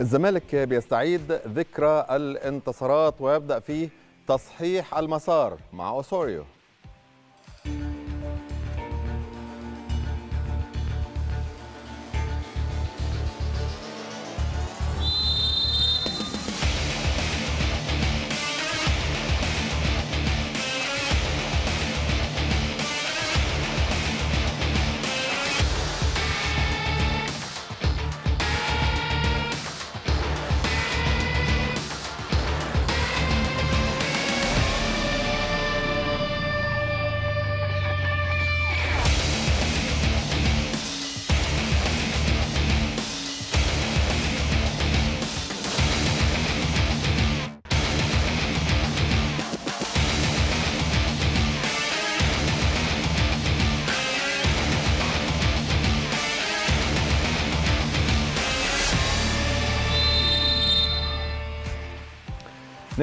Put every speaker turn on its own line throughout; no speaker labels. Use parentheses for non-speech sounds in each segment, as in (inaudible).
الزمالك بيستعيد ذكرى الانتصارات ويبدأ فيه تصحيح المسار مع أوسوريو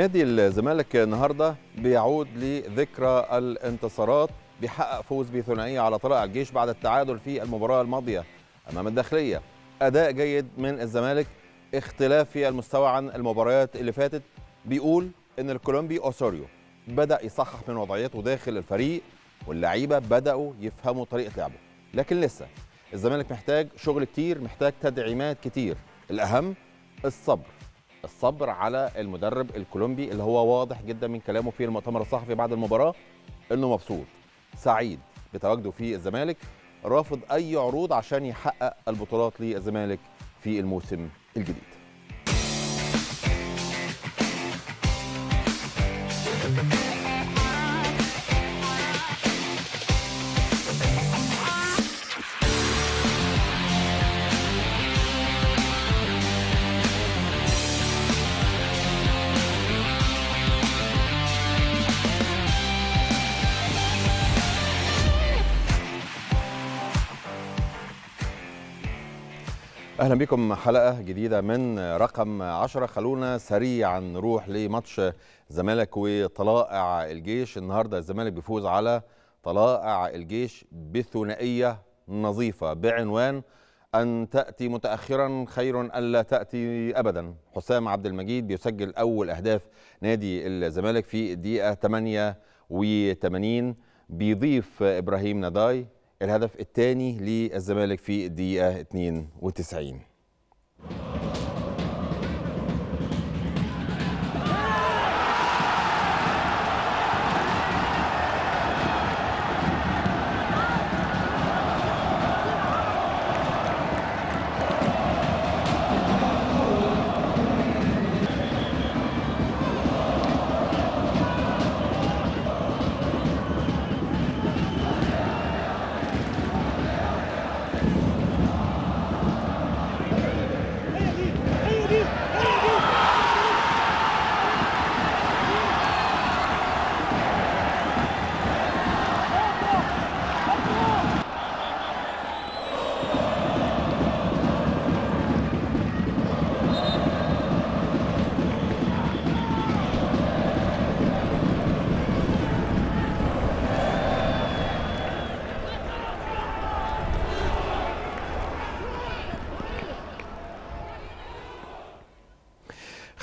نادي الزمالك النهارده بيعود لذكرى الانتصارات بيحقق فوز بثنائيه على طلائع الجيش بعد التعادل في المباراه الماضيه امام الداخليه اداء جيد من الزمالك اختلاف في المستوى عن المباريات اللي فاتت بيقول ان الكولومبي اوسوريو بدا يصحح من وضعيته داخل الفريق واللعيبه بداوا يفهموا طريقه لعبه لكن لسه الزمالك محتاج شغل كتير محتاج تدعيمات كتير الاهم الصبر الصبر على المدرب الكولومبي اللي هو واضح جدا من كلامه في المؤتمر الصحفي بعد المباراه انه مبسوط سعيد بتواجده في الزمالك رافض اي عروض عشان يحقق البطولات للزمالك في الموسم الجديد اهلا بكم حلقه جديده من رقم 10 خلونا سريعا نروح لماتش الزمالك وطلائع الجيش النهارده الزمالك بيفوز على طلائع الجيش بثنائيه نظيفه بعنوان ان تاتي متاخرا خير الا تاتي ابدا حسام عبد المجيد بيسجل اول اهداف نادي الزمالك في الدقيقه 88 بيضيف ابراهيم نداي الهدف الثاني للزمالك في الدقيقة 92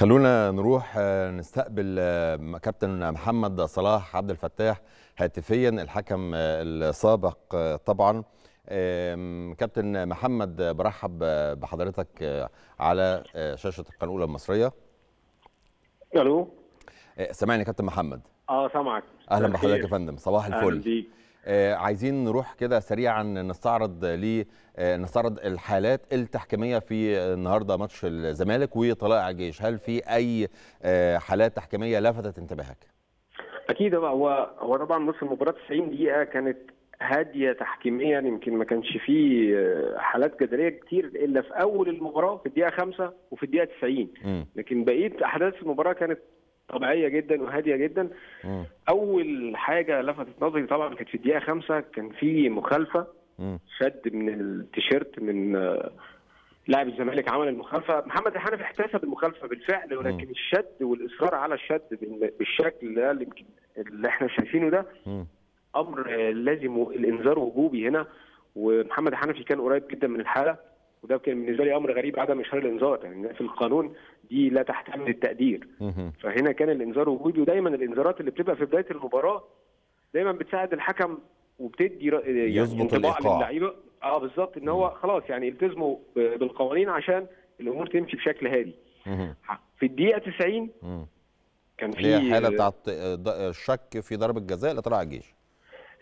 خلونا نروح آه، نستقبل آه، كابتن محمد صلاح عبد الفتاح هاتفيا الحكم آه، السابق طبعا كابتن محمد برحب بحضرتك على شاشه القناه الاولى المصريه الو سامعني كابتن محمد
اه سامعك اهلا بحضرتك يا فندم صباح الفل اهلا
بيك آه، عايزين نروح كده سريعا نستعرض ل آه، نستعرض الحالات التحكيميه في النهارده ماتش الزمالك وطلائع الجيش هل في اي آه، حالات تحكيميه لفتت انتباهك
اكيد هو هو طبعا بص المباراه 90 دقيقه كانت هاديه تحكيميا يمكن ما كانش فيه حالات جدليه كتير الا في اول المباراه في الدقيقه 5 وفي الدقيقه 90 لكن بقيه احداث المباراه كانت طبيعيه جدا وهاديه جدا مم. اول حاجه لفتت نظري طبعا كانت في الدقيقه خمسة كان في مخالفه شد من التيشيرت من آه، لاعب الزمالك عمل المخالفه محمد الحنفي احتسب المخالفه بالفعل ولكن الشد والاصرار على الشد بالشكل اللي, اللي احنا شايفينه ده امر لازم الانذار وجوبي هنا ومحمد الحنفي كان قريب جدا من الحاله وده كان بالنسبه لي امر غريب عدم اشهار الانذار يعني في القانون دي لا تحتمل التقدير فهنا كان الانذار وجودي ودايما الانذارات اللي بتبقى في بدايه المباراه دايما بتساعد الحكم وبتدي يعني يظبط الايقاع للعيبه اه بالظبط ان هو خلاص يعني التزموا بالقوانين
عشان الامور تمشي بشكل هادي في الدقيقه 90 كان في حاله بتاعت الشك آه، آه، في ضربه جزاء لطلع الجيش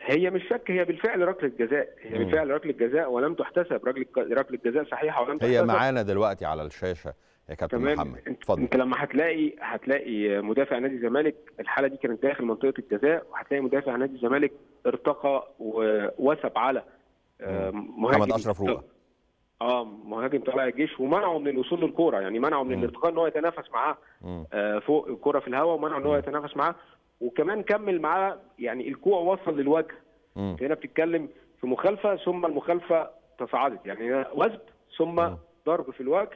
هي مش شك هي
بالفعل ركله جزاء هي مم. بالفعل ركله جزاء ولم تحتسب ركله ركله جزاء صحيحه ولم تحتسب هي معانا دلوقتي على الشاشه يا كابتن محمد اتفضل انت لما هتلاقي هتلاقي مدافع نادي الزمالك الحاله دي كانت داخل منطقه الجزاء وهتلاقي مدافع نادي الزمالك ارتقى ووثب على آه، مهاجم محمد اشرف روقه آه،, اه مهاجم طلع الجيش ومنعه من الوصول للكوره يعني منعه من الارتقاء ان هو يتنافس معاه آه فوق الكوره في الهواء ومنعه ان هو يتنافس معاه وكمان كمل معاه يعني الكوع وصل للوجه مم. هنا بتتكلم في مخالفه ثم المخالفه تصاعدت يعني وزن ثم ضرب في الوجه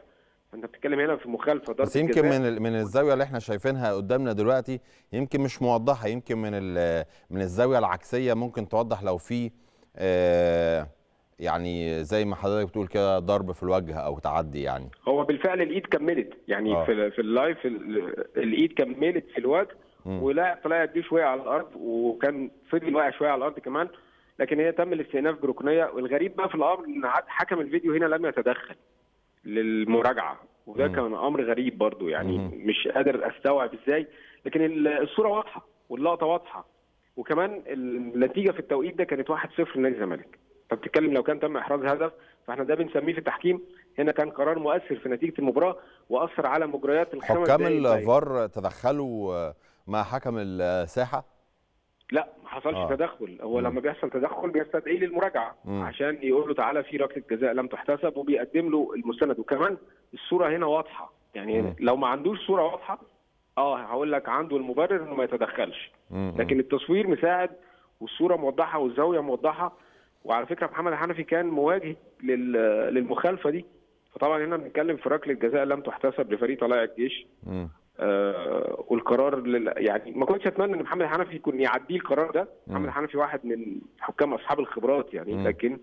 انت بتتكلم هنا في مخالفه ضرب بس يمكن من
من الزاويه اللي احنا شايفينها قدامنا دلوقتي يمكن مش موضحه يمكن من من الزاويه العكسيه ممكن توضح لو في آه يعني زي ما حضرتك بتقول كده ضرب في الوجه او تعدي يعني
هو بالفعل الايد كملت يعني آه. في في اللايف الايد كملت في الوجه ولعب طلعت بيه شويه على الارض وكان فضل واقع شويه على الارض كمان لكن هي تم الاستئناف بركنيه والغريب بقى في الامر ان حكم الفيديو هنا لم يتدخل للمراجعه وده مم. كان امر غريب برضو يعني مم. مش قادر استوعب ازاي لكن الصوره واضحه واللقطه واضحه وكمان النتيجه في التوقيت ده كانت 1-0
لنادي الزمالك
انت بتتكلم لو كان تم احراز هدف فاحنا ده بنسميه في التحكيم هنا كان قرار مؤثر في نتيجه المباراه واثر على مجريات الخمس حكام الفار
تدخلوا مع حكم الساحه
لا ما حصلش آه. تدخل هو لما بيحصل تدخل بيستدعيه للمراجعه مم. عشان يقول له تعالى في ركله جزاء لم تحتسب وبيقدم له المستند وكمان الصوره هنا واضحه يعني مم. لو ما عندوش صوره واضحه اه هقول لك عنده المبرر انه ما يتدخلش مم. لكن التصوير مساعد والصوره موضحه والزاويه موضحه وعلى فكره محمد الحنفي كان مواجه للمخالفه دي فطبعا هنا بنتكلم في ركله جزاء لم تحتسب لفريق طلائع الجيش آه والقرار لل... يعني ما كنتش اتمنى ان محمد حنفي يكون يعديه القرار ده محمد حنفي واحد من حكام اصحاب الخبرات يعني لكن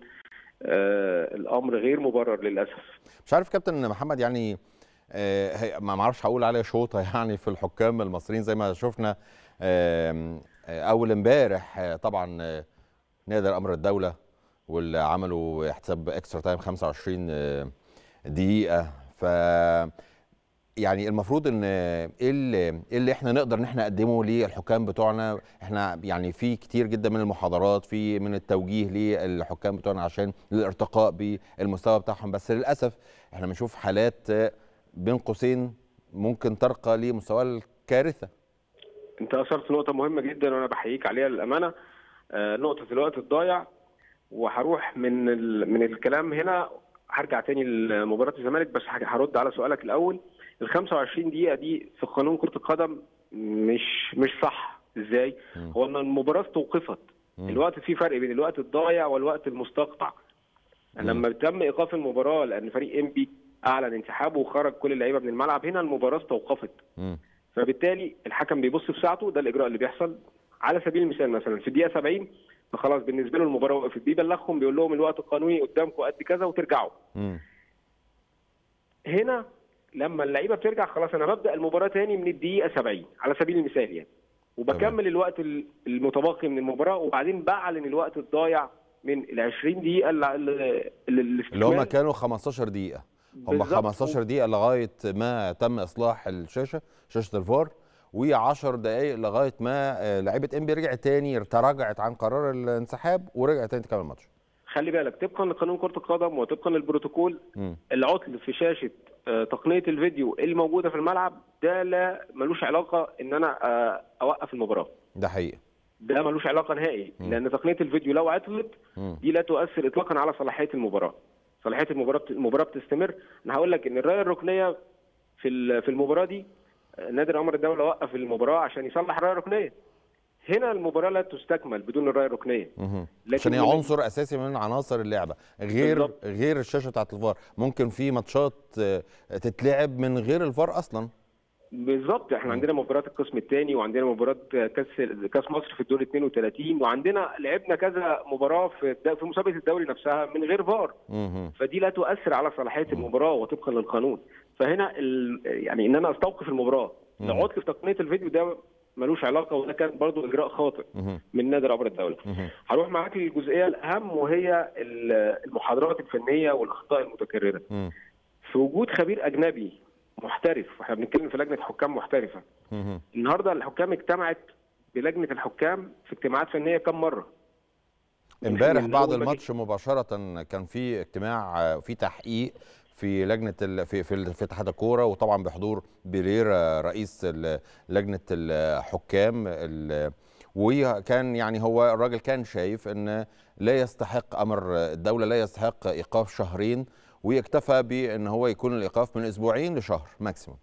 آه الامر غير مبرر للاسف
مش عارف كابتن محمد يعني آه ما معرفش هقول عليه شوطه (laughs) يعني في الحكام المصريين زي ما شفنا آه اول امبارح آه، طبعا آه، نادر امر الدوله واللي عملوا احتساب اكسترا تايم 25 آه، دقيقه ف يعني المفروض ان ايه اللي, إيه اللي احنا نقدر ان احنا نقدمه للحكام بتوعنا احنا يعني في كتير جدا من المحاضرات في من التوجيه للحكام بتوعنا عشان الارتقاء بالمستوى بتاعهم بس للاسف احنا بنشوف حالات بين قوسين ممكن ترقى لمستوى الكارثه
انت اثرت نقطه مهمه جدا وانا بحييك عليها للامانه آه، نقطه الوقت الضايع وهروح من من الكلام هنا هرجع تاني لمباراه الزمالك بس هرد على سؤالك الاول ال 25 دقيقه دي في قانون كره القدم مش مش صح ازاي؟ هو ان المباراه استوقفت الوقت في فرق بين الوقت الضايع والوقت المستقطع لما تم ايقاف المباراه لان فريق انبي اعلن انسحابه وخرج كل اللعيبه من الملعب هنا المباراه استوقفت فبالتالي الحكم بيبص في ساعته ده الاجراء اللي بيحصل على سبيل المثال مثلا في الدقيقه 70 فخلاص بالنسبه له المباراه وقفت بيبلغهم بيقول لهم الوقت القانوني قدامكم قد كذا وترجعوا هنا لما اللعيبه بترجع خلاص انا ببدا المباراه تاني من الدقيقه 70 على سبيل المثال يعني وبكمل الوقت المتبقي من المباراه وبعدين بعلن الوقت الضايع من ال 20 دقيقه اللي اللي, اللي هم
كانوا 15 دقيقه هم 15 دقيقه لغايه ما تم اصلاح الشاشه شاشه الفار و10 دقائق لغايه ما آه، لعيبه انبي رجعت تاني تراجعت عن قرار الانسحاب ورجعت تاني تكمل الماتش
خلي بالك طبقا لقانون كره القدم وطبقا للبروتوكول العطل في شاشه آه، تقنيه الفيديو اللي موجوده في الملعب ده لا ملوش علاقه ان انا آه، اوقف المباراه ده حقيقي ده ملوش علاقه نهائي مم. لان تقنيه الفيديو لو عطلت دي لا تؤثر اطلاقا على صلاحيه المباراه صلاحيه المباراه المباراه بتستمر انا هقول لك ان الرايه الركنيه في في المباراه دي آه، نادي الامر الدولي وقف المباراه عشان يصلح الرايه الركنيه هنا المباراه لا تستكمل بدون الرايه الركنيه لكن هي عنصر
اساسي من عناصر اللعبه غير بالضبط. غير الشاشه بتاعت الفار ممكن في ماتشات آه، تتلعب من غير الفار اصلا
بالظبط احنا عندنا مباراه القسم الثاني وعندنا مباراه كاس كاس مصر في الدور 32 وعندنا لعبنا كذا مباراه في في مسابقه الدوري نفسها من غير فار فدي لا تؤثر على صلاحيه المباراه وطبقا للقانون فهنا ال... يعني ان انا استوقف المباراه العطل في تقنيه الفيديو ده ملوش علاقه وده كان برضو اجراء خاطئ من نادي رابر الدوله هروح معاك للجزئيه الاهم وهي المحاضرات الفنيه والاخطاء المتكرره في وجود خبير اجنبي محترف واحنا بنتكلم في لجنه حكام محترفه النهارده الحكام اجتمعت بلجنه الحكام في اجتماعات فنيه كم مره
امبارح بعد الماتش مباشره كان في اجتماع في تحقيق في لجنه في في, في اتحاد الكوره وطبعا بحضور بيريرا رئيس لجنه الحكام وكان يعني هو الراجل كان شايف ان لا يستحق امر الدوله لا يستحق ايقاف شهرين ويكتفى بان هو يكون الايقاف من اسبوعين لشهر ماكسيموم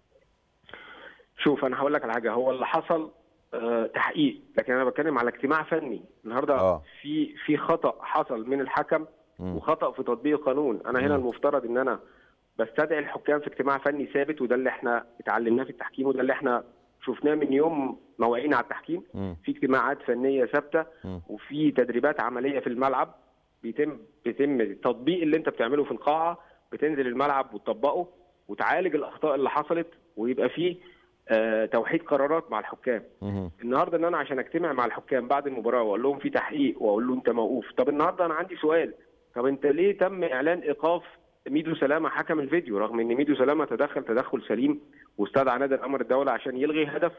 شوف انا هقول لك على حاجه هو اللي حصل آه، تحقيق لكن انا بتكلم على اجتماع فني النهارده آه. في في خطا حصل من الحكم وخطا في تطبيق القانون انا هنا المفترض ان انا بستدعي الحكام في اجتماع فني ثابت وده اللي احنا اتعلمناه في التحكيم وده اللي احنا شفناه من يوم ما على التحكيم م. في اجتماعات فنيه ثابته وفي تدريبات عمليه في الملعب بيتم بيتم التطبيق اللي انت بتعمله في القاعه بتنزل الملعب وتطبقه وتعالج الاخطاء اللي حصلت ويبقى فيه آه توحيد قرارات مع الحكام النهارده ان انا عشان اجتمع مع الحكام بعد المباراه واقول لهم في تحقيق واقول له انت موقوف طب النهارده انا عندي سؤال طب انت ليه تم اعلان ايقاف ميدو سلامه حكم الفيديو رغم ان ميدو سلامه تدخل تدخل سليم واستدعى نادي الامر الدوله عشان يلغي هدف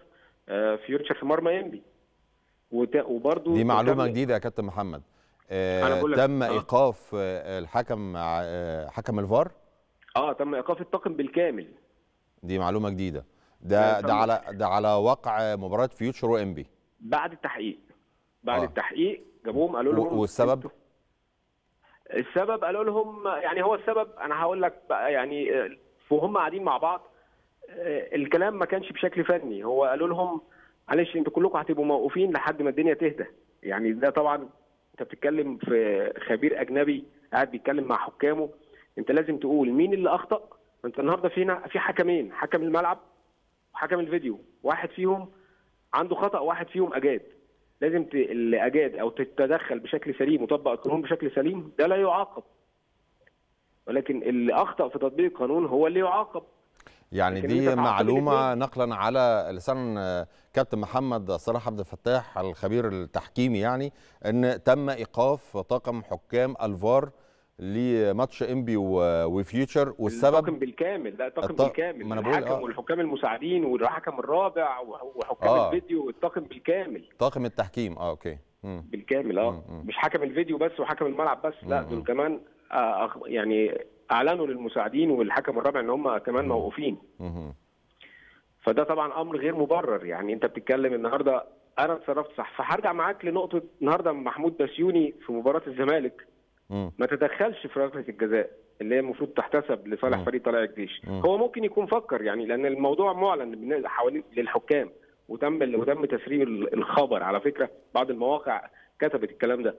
آه، فيوتشر في مرمى انبي
وبرده دي معلومه جديده يا كابتن محمد آه، تم آه. ايقاف آه، الحكم حكم الفار اه تم ايقاف
الطاقم بالكامل
دي معلومه جديده ده ده على ده على وقع مباراه فيوتشر وانبي
بعد التحقيق بعد آه. التحقيق جابوهم قالوا لهم والسبب السبب قالوا لهم يعني هو السبب انا هقول لك بقى يعني آه، وهم قاعدين مع بعض آه، الكلام ما كانش بشكل فني هو قالوا لهم معلش انتوا كلكم هتبقوا موقوفين لحد ما الدنيا تهدى يعني ده طبعا انت بتتكلم في خبير اجنبي قاعد بيتكلم مع حكامه انت لازم تقول مين اللي اخطا انت النهارده فينا في حكمين حكم الملعب وحكم الفيديو واحد فيهم عنده خطا واحد فيهم اجاد لازم الاجاد او تتدخل بشكل سليم وتطبق القانون بشكل سليم ده لا يعاقب ولكن اللي اخطا في تطبيق القانون هو اللي يعاقب
يعني دي معلومة نقلا على لسان كابتن محمد صلاح عبد الفتاح الخبير التحكيمي يعني أن تم إيقاف طاقم حكام الفار لماتش انبي وفيوتشر والسبب الطاقم بالكامل لا الطاقم الط... بالكامل ما انا بقول الحكم آه. والحكام
المساعدين والحكم الرابع وحكام آه. الفيديو والطاقم بالكامل
طاقم التحكيم اه اوكي مم. بالكامل اه مم.
مش حكم الفيديو بس وحكم الملعب بس لا دول كمان آه يعني اعلنوا للمساعدين والحكم الرابع ان هم كمان مم. موقوفين مم. فده طبعا امر غير مبرر يعني انت بتتكلم النهارده انا اتصرفت صح فهرجع معاك لنقطه النهارده محمود بسيوني في مباراه الزمالك ما تدخلش في ركله الجزاء اللي هي المفروض تحتسب لصالح فريق طلائع الجيش هو ممكن يكون فكر يعني لان الموضوع معلن حوالين للحكام وتم وتم تسريب الخبر على فكره بعض المواقع كتبت الكلام ده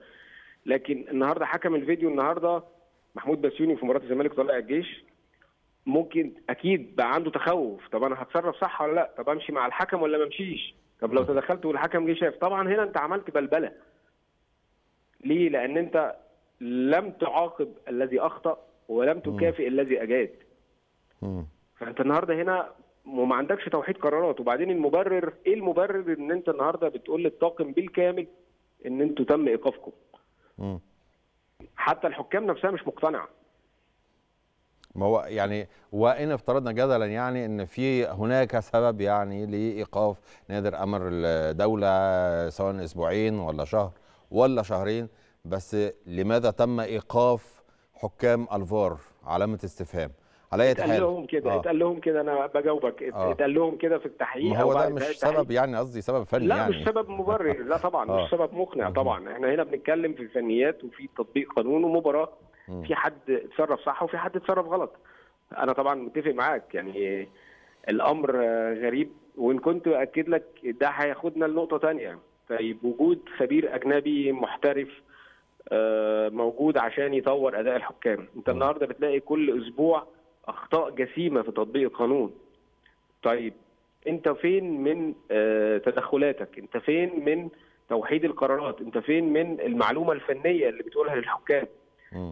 لكن النهارده حكم الفيديو النهارده محمود بسيوني في مباراه الزمالك طلائع الجيش ممكن اكيد بقى عنده تخوف طب انا هتصرف صح ولا لا طب امشي مع الحكم ولا ما امشيش طب لو تدخلت والحكم جه شاف طبعا هنا انت عملت بلبله ليه لان انت لم تعاقب الذي اخطا ولم تكافئ الذي اجاد فانت النهارده هنا وما عندكش توحيد قرارات وبعدين المبرر ايه المبرر ان انت النهارده بتقول للطاقم بالكامل ان انتوا تم ايقافكم حتى الحكام نفسها مش مقتنعه
ما هو يعني وان افترضنا جدلا يعني ان في هناك سبب يعني لايقاف نادر امر الدوله سواء اسبوعين ولا شهر ولا شهرين بس لماذا تم ايقاف حكام الفار علامه استفهام على اتقال لهم كده آه. اتقال
لهم كده انا بجاوبك آه. اتقال لهم كده في التحقيق هو ده مش سبب
يعني قصدي سبب فني لا يعني. مش
سبب مبرر لا طبعا آه. مش سبب مقنع طبعا احنا هنا بنتكلم في الفنيات وفي تطبيق قانون ومباراه في حد اتصرف صح وفي حد اتصرف غلط انا طبعا متفق معاك يعني الامر غريب وان كنت اكد لك ده هياخدنا لنقطه ثانيه طيب وجود خبير اجنبي محترف آه، موجود عشان يطور اداء الحكام انت آه. النهارده بتلاقي كل اسبوع اخطاء جسيمه في تطبيق القانون طيب انت فين من آه، تدخلاتك انت فين من توحيد القرارات انت فين من المعلومه الفنيه اللي بتقولها للحكام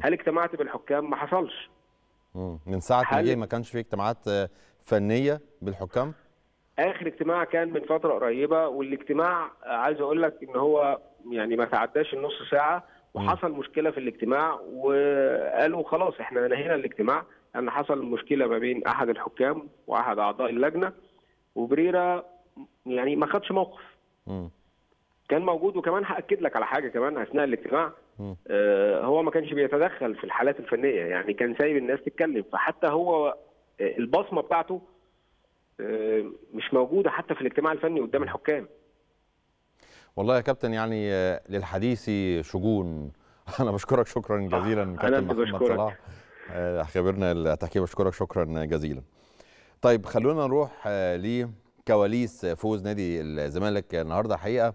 هل اجتمعت بالحكام ما حصلش
من ساعه ما ما كانش في اجتماعات فنيه بالحكام
اخر اجتماع كان من فتره قريبه والاجتماع عايز اقول لك ان هو يعني ما تعداش النص ساعه وحصل مشكله في الاجتماع وقالوا خلاص احنا نهينا الاجتماع لان حصل مشكله ما بين احد الحكام واحد اعضاء اللجنه وبريرا يعني ما خدش موقف م. كان موجود وكمان هاكد لك على حاجه كمان اثناء الاجتماع آه هو ما كانش بيتدخل في الحالات الفنيه يعني كان سايب الناس تتكلم فحتى هو آه، البصمه بتاعته آه، مش موجوده حتى في الاجتماع الفني قدام الحكام
والله يا كابتن يعني آه، للحديث شجون (laughs) انا بشكرك شكرا آه، جزيلا كابتن محمد صلاح آه، خبرنا التحكيم بشكرك شكرا جزيلا طيب خلونا نروح لكواليس فوز نادي الزمالك النهارده حقيقه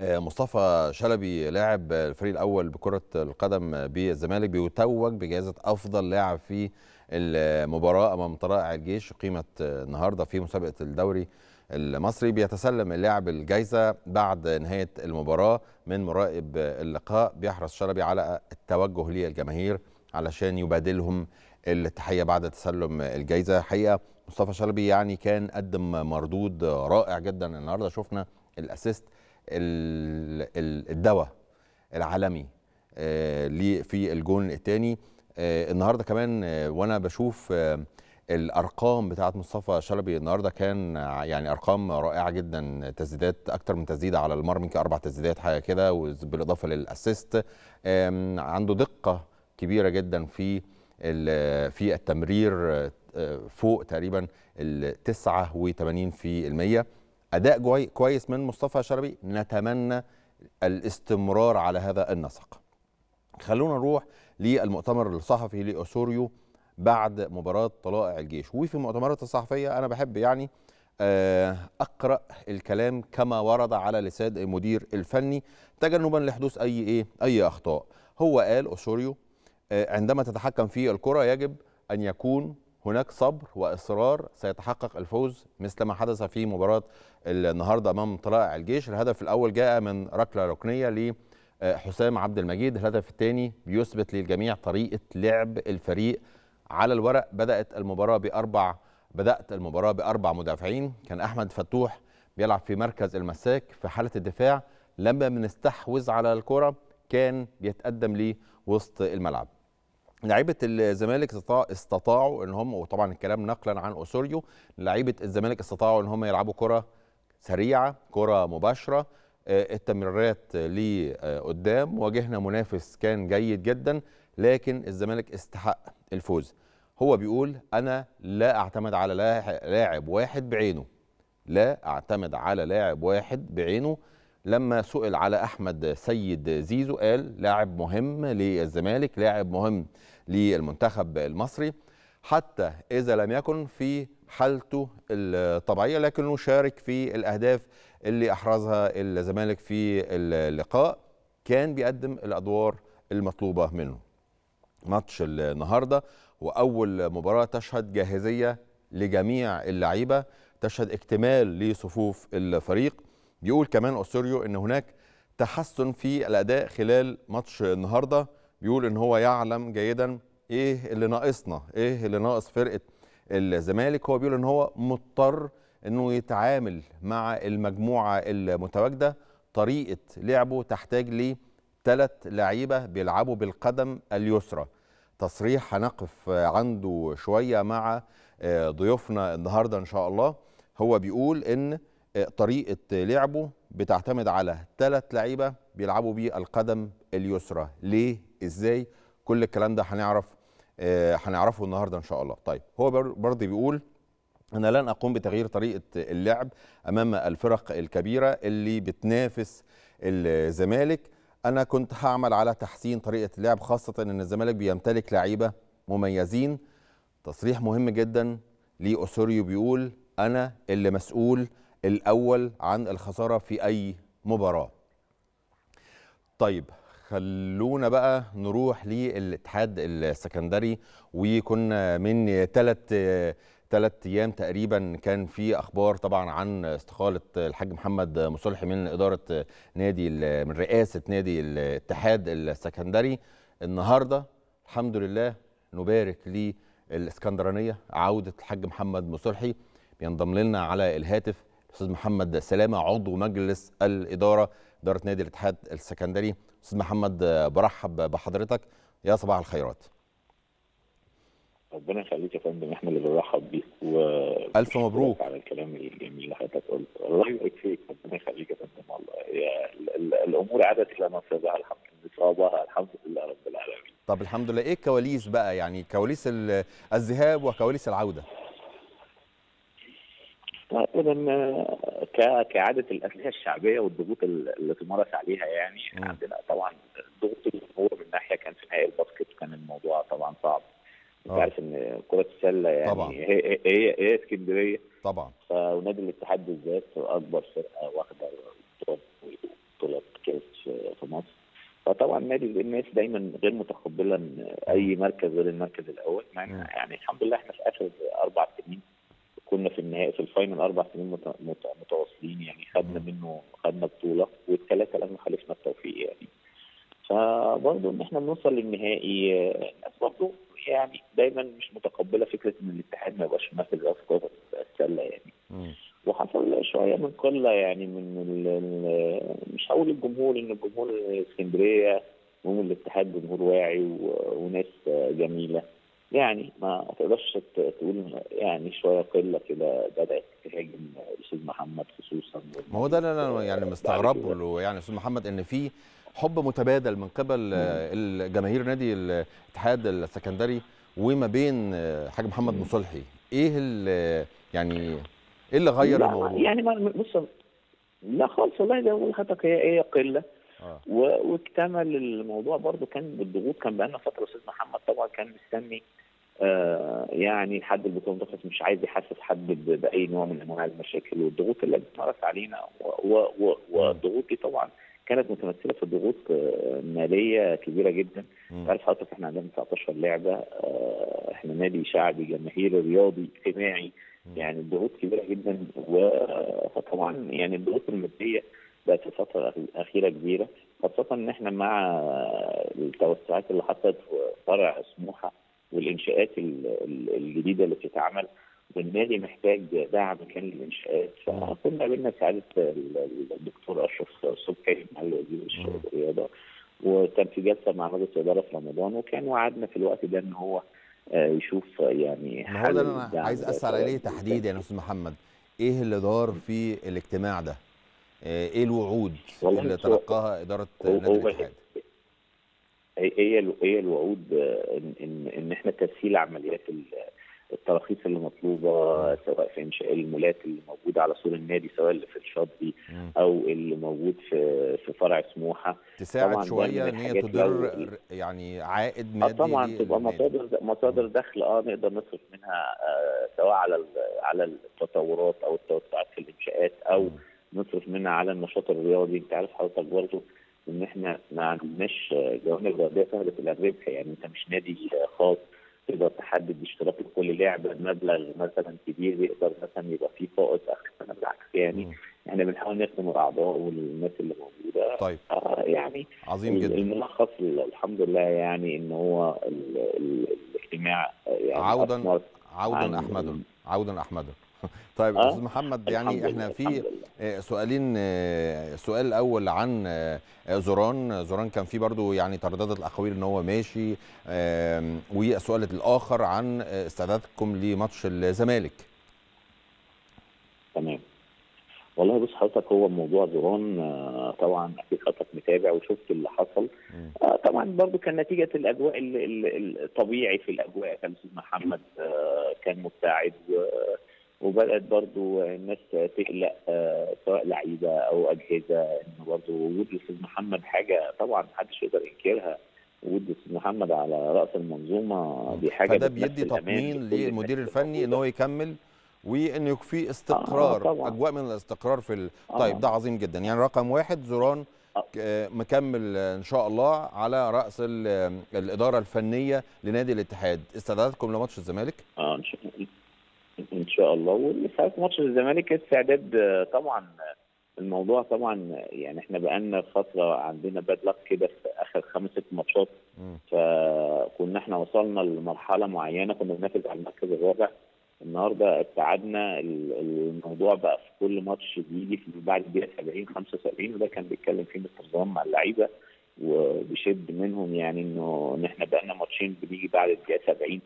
مصطفى شلبي لاعب الفريق الاول بكره القدم بالزمالك بيتوج بجائزه افضل لاعب في المباراه امام طرائع الجيش قيمه النهارده في مسابقه الدوري المصري بيتسلم اللاعب الجايزة بعد نهاية المباراة من مراقب اللقاء بيحرص شلبي على التوجه للجماهير علشان يبادلهم التحية بعد تسلم الجايزة حقيقة مصطفى شلبي يعني كان قدم مردود رائع جدا النهاردة شفنا الأسيست الدواء العالمي آه، في الجون الثاني آه، النهارده كمان آه، وانا بشوف الارقام بتاعه مصطفى شلبي النهارده كان يعني ارقام رائعه جدا تسديدات اكتر من تسديده على المرمى يمكن اربع تسديدات حاجه كده بالاضافه للاسيست عنده دقه كبيره جدا في في التمرير آه، فوق تقريبا ال 89% اداء كويس من مصطفى شلبي نتمنى الاستمرار على هذا النسق خلونا نروح للمؤتمر الصحفي لاسوريو بعد مباراه طلائع الجيش وفي المؤتمرات الصحفيه انا بحب يعني آه، اقرا الكلام كما ورد على لسان المدير الفني تجنبا لحدوث اي ايه اي اخطاء هو قال اوسوريو آه، عندما تتحكم في الكره يجب ان يكون هناك صبر واصرار سيتحقق الفوز مثل ما حدث في مباراه النهارده امام طلائع الجيش الهدف الاول جاء من ركله ركنيه لحسام آه، عبد المجيد الهدف الثاني بيثبت للجميع طريقه لعب الفريق على الورق بدأت المباراة بأربع بدأت المباراة بأربع مدافعين كان أحمد فتوح بيلعب في مركز المساك في حالة الدفاع لما بنستحوذ على الكرة كان بيتقدم لي وسط الملعب لعيبه الزمالك استطاعوا ان هم وطبعا الكلام نقلا عن اسوريو لعيبه الزمالك استطاعوا ان هم يلعبوا كره سريعه كره مباشره آه، التمريرات لقدام واجهنا منافس كان جيد جدا لكن الزمالك استحق الفوز هو بيقول أنا لا أعتمد على لاعب واحد بعينه لا أعتمد على لاعب واحد بعينه لما سئل على أحمد سيد زيزو قال لاعب مهم للزمالك لاعب مهم للمنتخب المصري حتى إذا لم يكن في حالته الطبيعية لكنه شارك في الأهداف اللي أحرزها الزمالك في اللقاء كان بيقدم الأدوار المطلوبة منه ماتش النهارده واول مباراه تشهد جاهزيه لجميع اللعيبه تشهد اكتمال لصفوف الفريق بيقول كمان اوسوريو ان هناك تحسن في الاداء خلال ماتش النهارده بيقول ان هو يعلم جيدا ايه اللي ناقصنا ايه اللي ناقص فرقه الزمالك هو بيقول ان هو مضطر انه يتعامل مع المجموعه المتواجده طريقه لعبه تحتاج لثلاث لعيبه بيلعبوا بالقدم اليسرى تصريح هنقف عنده شويه مع آه، ضيوفنا النهارده ان شاء الله هو بيقول ان آه، طريقه لعبه بتعتمد على ثلاث لعيبه بيلعبوا بيه القدم اليسرى ليه ازاي كل الكلام ده هنعرف آه، هنعرفه النهارده ان شاء الله طيب هو برضه بيقول انا لن اقوم بتغيير طريقه اللعب امام الفرق الكبيره اللي بتنافس الزمالك انا كنت هعمل على تحسين طريقه اللعب خاصه ان الزمالك بيمتلك لعيبه مميزين تصريح مهم جدا لاسوريو بيقول انا اللي مسؤول الاول عن الخساره في اي مباراه طيب خلونا بقى نروح للاتحاد السكندري وكنا من ثلاث ثلاث ايام تقريبا كان في اخبار طبعا عن استقاله الحاج محمد مصلحي من اداره نادي من رئاسه نادي الاتحاد السكندري النهارده الحمد لله نبارك للاسكندرانيه عوده الحاج محمد مصلحي بينضم لنا على الهاتف الاستاذ محمد سلامه عضو مجلس الاداره اداره نادي الاتحاد السكندري استاذ محمد برحب بحضرتك يا صباح الخيرات
ربنا يخليك يا فندم احنا اللي بنرحب بيك و الف مبروك على الكلام الجميل اللي حضرتك قلته الله يبارك فيك ربنا يخليك يا فندم والله يا ال ال الامور عادت الى نصيبها الحمد لله صوابها الحمد لله رب العالمين
طب الحمد لله ايه الكواليس بقى يعني كواليس الذهاب وكواليس
العوده طبعا كعاده الأسلحة الشعبيه والضغوط اللي تمارس عليها يعني عندنا طبعا ضغوط الجمهور من ناحيه كان في نهائي الباسكت كان الموضوع طبعا صعب أه. انت عارف ان كره السله يعني طبعا. هي هي اسكندريه طبعا فنادي الاتحاد بالذات اكبر فرقه واخده بطولات كاس في مصر فطبعا نادي الناس دايما غير متقبله اي مركز غير المركز الاول مع يعني الحمد لله احنا في اخر اربع سنين كنا في النهائي في الفاينل اربع سنين متواصلين يعني خدنا منه خدنا بطوله والثلاثه لازم خلفنا التوفيق يعني فبرضه ان احنا بنوصل للنهائي آه، الناس برضه الجميع يعني دايما مش متقبله فكره ان الاتحاد ما يبقاش ممثل رياضه كره السله يعني وحصل شويه من قله يعني من ال ال مش هقول الجمهور ان الجمهور اسكندريه جمهور الاتحاد جمهور واعي وناس جميله يعني ما تقدرش تقول يعني شويه قله كده بدات تهاجم الاستاذ محمد خصوصا ما هو ده
اللي انا يعني مستغربه يعني استاذ محمد ان في حب متبادل من قبل آه، الجماهير نادي الاتحاد السكندري وما بين آه، حاج محمد مصلحي ايه يعني ايه اللي غير الموضوع؟ يعني
بص لا خالص والله زي ما بقول لحضرتك هي ايه قله آه. واكتمل الموضوع برضو كان بالضغوط كان بقى لنا فتره استاذ محمد طبعا كان مستني آه يعني حد البطوله المنتخب مش عايز يحسس حد باي نوع من انواع المشاكل والضغوط اللي بتمارس علينا والضغوط دي طبعا كانت متمثله في ضغوط آه، ماليه كبيره جدا عارف حضرتك احنا عندنا 19 لعبه آه، احنا نادي شعبي جماهيري رياضي اجتماعي يعني الضغوط كبيره جدا وطبعا آه، يعني الضغوط الماديه بقت في الفتره الاخيره كبيره خاصه ان احنا مع التوسعات اللي حصلت في فرع سموحه والانشاءات الجديده اللي بتتعمل والنادي محتاج دعم كان للانشاءات فكنا قابلنا سعاده الدكتور اشرف سكري كان في جلسه مع مجلس الاداره في رمضان وكان وعدنا في الوقت ده ان هو آه، يشوف يعني حل ده انا عايز اسال عليه
تحديد يعني استاذ محمد ايه اللي دار في الاجتماع ده؟
آه، ايه الوعود اللي تلقاها اداره نادي الاتحاد؟ هي هي الوعود آه، ان ان ان احنا تسهيل عمليات التراخيص اللي مطلوبه سواء في انشاء المولات اللي موجوده على سور النادي سواء اللي في الشاطبي او اللي موجود في في فرع سموحه تساعد شويه ان هي تدر يعني عائد مادي آه، طبعا تبقى مصادر مصادر دخل اه نقدر نصرف منها آه سواء على على التطورات او التوسعات في الانشاءات او نصرف منها على النشاط الرياضي انت عارف حضرتك برضه ان احنا ما عندناش آه، جوانب رياضيه سهله الربح يعني انت مش نادي آه، خاص تقدر تحدد اشتراك لكل لاعب بمبلغ مثلا كبير يقدر مثلا يبقى فيه فائض اخر بالعكس يعني احنا بنحاول نخدم الاعضاء والناس اللي موجوده طيب آه يعني عظيم جدا الملخص الحمد لله يعني ان هو الاجتماع يعني عودا عودا
احمد عودا احمد (laughs) طيب أه؟ استاذ محمد يعني احنا في آه، سؤالين السؤال آه، الاول عن آه، زوران زوران كان في برضو يعني ترددت الاقاويل ان هو ماشي والسؤال الاخر عن استعدادكم لماتش
الزمالك تمام والله بص حضرتك هو موضوع زوران طبعا اكيد حضرتك متابع وشفت اللي حصل طبعا برضو كان نتيجه الاجواء الطبيعي في الاجواء كان استاذ محمد كان مبتعد وبدات برضو الناس تقلق آه، سواء لعيبه او اجهزه ان برضو وجود الاستاذ محمد حاجه طبعا محدش يقدر ينكرها وجود الاستاذ محمد على راس المنظومه دي حاجه فده بيدي تطمين للمدير
الفني ان هو يكمل وانه في آه، استقرار آه طبعا. اجواء من الاستقرار في ال... آه. طيب ده عظيم جدا يعني رقم واحد زوران آه. مكمل ان شاء الله على راس الاداره الفنيه لنادي الاتحاد استعداداتكم لماتش الزمالك اه ان شاء الله
ان شاء الله ولساعات ماتش الزمالك استعداد طبعا الموضوع طبعا يعني احنا بقالنا فتره عندنا باد لك كده في اخر خمس ست ماتشات فكنا احنا وصلنا لمرحله معينه كنا بننافس على المركز الرابع النهارده ابتعدنا الموضوع بقى في كل ماتش بيجي في بعد الدقيقه 70 75 وده كان بيتكلم فيه مستر مع اللعيبه وبيشد منهم يعني انه ان احنا بقى لنا ماتشين بنيجي بعد الدقيقه 70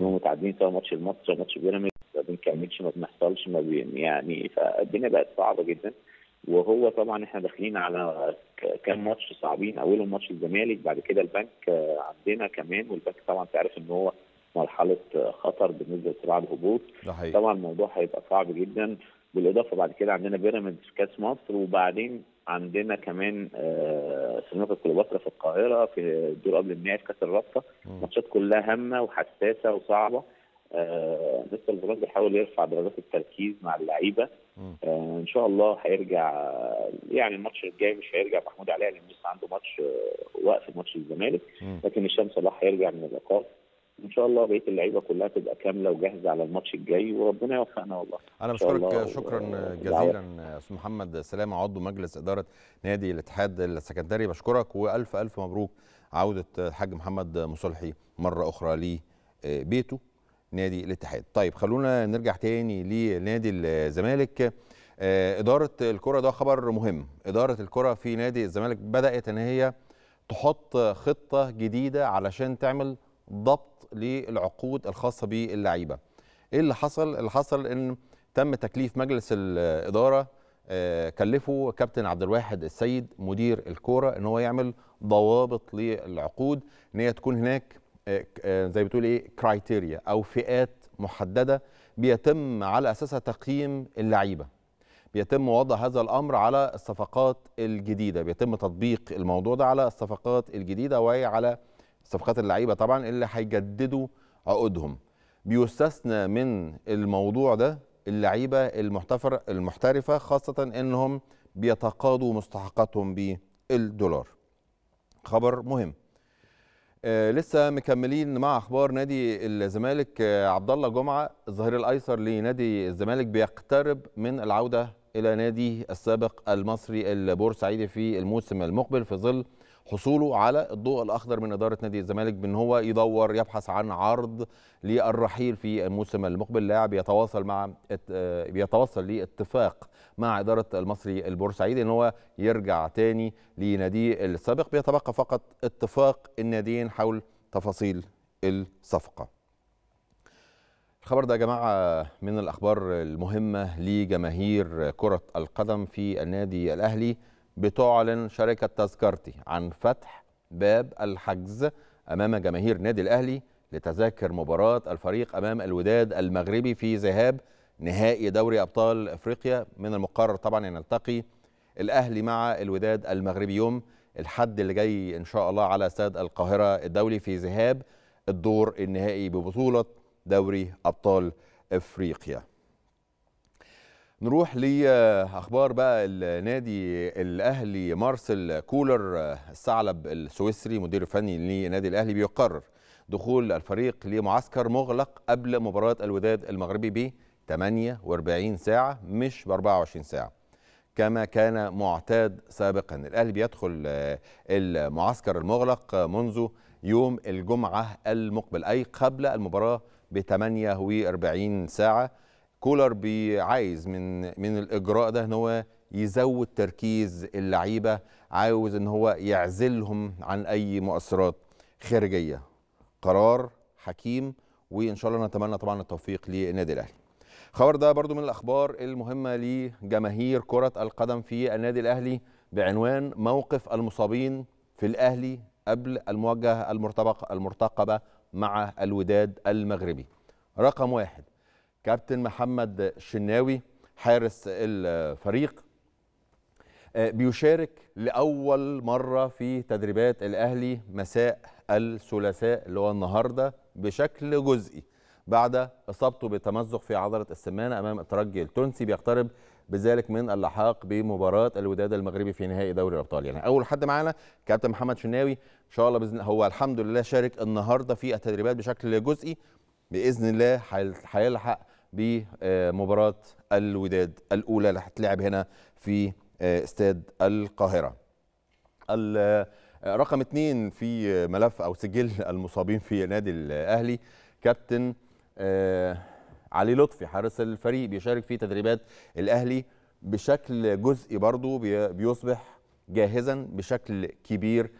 انهم متعادلين سواء ماتش المصري ماتش بيراميدز ما بنكملش ما بنحصلش ما بين يعني فالدنيا بقت صعبه جدا وهو طبعا احنا داخلين على كام ماتش صعبين اولهم ماتش الزمالك بعد كده البنك عندنا كمان والبنك طبعا تعرف ان هو مرحله خطر بالنسبه لصراع الهبوط طبعا الموضوع هيبقى صعب جدا بالاضافه بعد كده عندنا بيراميدز في كاس مصر وبعدين عندنا كمان سيناريو آه، كليوباترا في القاهره في الدور قبل النهائي في كاس الرابطه ماتشات كلها هامه وحساسه وصعبه مستر آه، فلوس بيحاول يرفع درجات التركيز مع اللعيبه آه، ان شاء الله هيرجع يعني الماتش الجاي مش هيرجع محمود علي لان لسه عنده ماتش آه، وقف ماتش الزمالك لكن هشام صلاح هيرجع من الايقاف ان شاء الله بقيه اللعيبه كلها تبقى كامله وجاهزه على الماتش الجاي وربنا يوفقنا والله انا بشكرك شكرا جزيلا
استاذ محمد سلامه عضو مجلس اداره نادي الاتحاد السكندري بشكرك والف الف مبروك عوده الحاج محمد مصلحي مره اخرى لبيته نادي الاتحاد طيب خلونا نرجع تاني لنادي الزمالك آه، إدارة الكرة ده خبر مهم إدارة الكرة في نادي الزمالك بدأت أن هي تحط خطة جديدة علشان تعمل ضبط للعقود الخاصة باللعيبة إيه اللي حصل؟ اللي حصل أن تم تكليف مجلس الإدارة آه، كلفوا كابتن عبد الواحد السيد مدير الكورة أن هو يعمل ضوابط للعقود أن هي تكون هناك آه، آه، زي بتقول ايه كرايتيريا او فئات محدده بيتم على اساسها تقييم اللعيبه بيتم وضع هذا الامر على الصفقات الجديده بيتم تطبيق الموضوع ده على الصفقات الجديده وهي على صفقات اللعيبه طبعا اللي هيجددوا عقودهم بيستثنى من الموضوع ده اللعيبه المحتفر المحترفه خاصه انهم بيتقاضوا مستحقاتهم بالدولار خبر مهم آه لسه مكملين مع اخبار نادي الزمالك آه عبد الله جمعه الظهير الايسر لنادي الزمالك بيقترب من العوده الى نادي السابق المصري البورسعيدي في الموسم المقبل في ظل حصوله على الضوء الاخضر من اداره نادي الزمالك بان هو يدور يبحث عن عرض للرحيل في الموسم المقبل لاعب يتواصل مع بيتواصل آه، لاتفاق مع اداره المصري البورسعيدي ان هو يرجع تاني لناديه السابق بيتبقى فقط اتفاق الناديين حول تفاصيل الصفقه الخبر ده يا جماعة من الأخبار المهمة لجماهير كرة القدم في النادي الأهلي بتعلن شركة تذكرتي عن فتح باب الحجز أمام جماهير نادي الأهلي لتذاكر مباراة الفريق أمام الوداد المغربي في ذهاب نهائي دوري أبطال أفريقيا من المقرر طبعا أن نلتقي الأهلي مع الوداد المغربي يوم الحد اللي جاي إن شاء الله على استاد القاهرة الدولي في ذهاب الدور النهائي ببطولة دوري أبطال أفريقيا نروح لاخبار بقى النادي الاهلي مارسيل كولر الثعلب السويسري مدير فني لنادي الاهلي بيقرر دخول الفريق لمعسكر مغلق قبل مباراه الوداد المغربي ب 48 ساعه مش ب 24 ساعه كما كان معتاد سابقا الاهلي بيدخل المعسكر المغلق منذ يوم الجمعه المقبل اي قبل المباراه ب 48 ساعه كولر عايز من من الاجراء ده ان هو يزود تركيز اللعيبه عاوز ان هو يعزلهم عن اي مؤثرات خارجيه قرار حكيم وان شاء الله نتمنى طبعا التوفيق للنادي الاهلي خبر ده برضو من الاخبار المهمه لجماهير كره القدم في النادي الاهلي بعنوان موقف المصابين في الاهلي قبل المواجهه المرتبقه المرتقبه مع الوداد المغربي رقم واحد كابتن محمد شناوي حارس الفريق آه، بيشارك لأول مرة في تدريبات الأهلي مساء الثلاثاء اللي هو النهاردة بشكل جزئي بعد إصابته بتمزق في عضلة السمانة أمام الترجي التونسي بيقترب بذلك من اللحاق بمباراة الوداد المغربي في نهائي دوري الأبطال يعني أول حد معانا كابتن محمد شناوي إن شاء الله بإذن هو الحمد لله شارك النهاردة في التدريبات بشكل جزئي بإذن الله هيلحق بمباراة الوداد الأولى اللي هتلعب هنا في آه، استاد القاهرة آه، رقم اثنين في ملف أو سجل المصابين في نادي الأهلي كابتن آه، علي لطفي حارس الفريق بيشارك في تدريبات الأهلي بشكل جزئي برضو بيصبح جاهزا بشكل كبير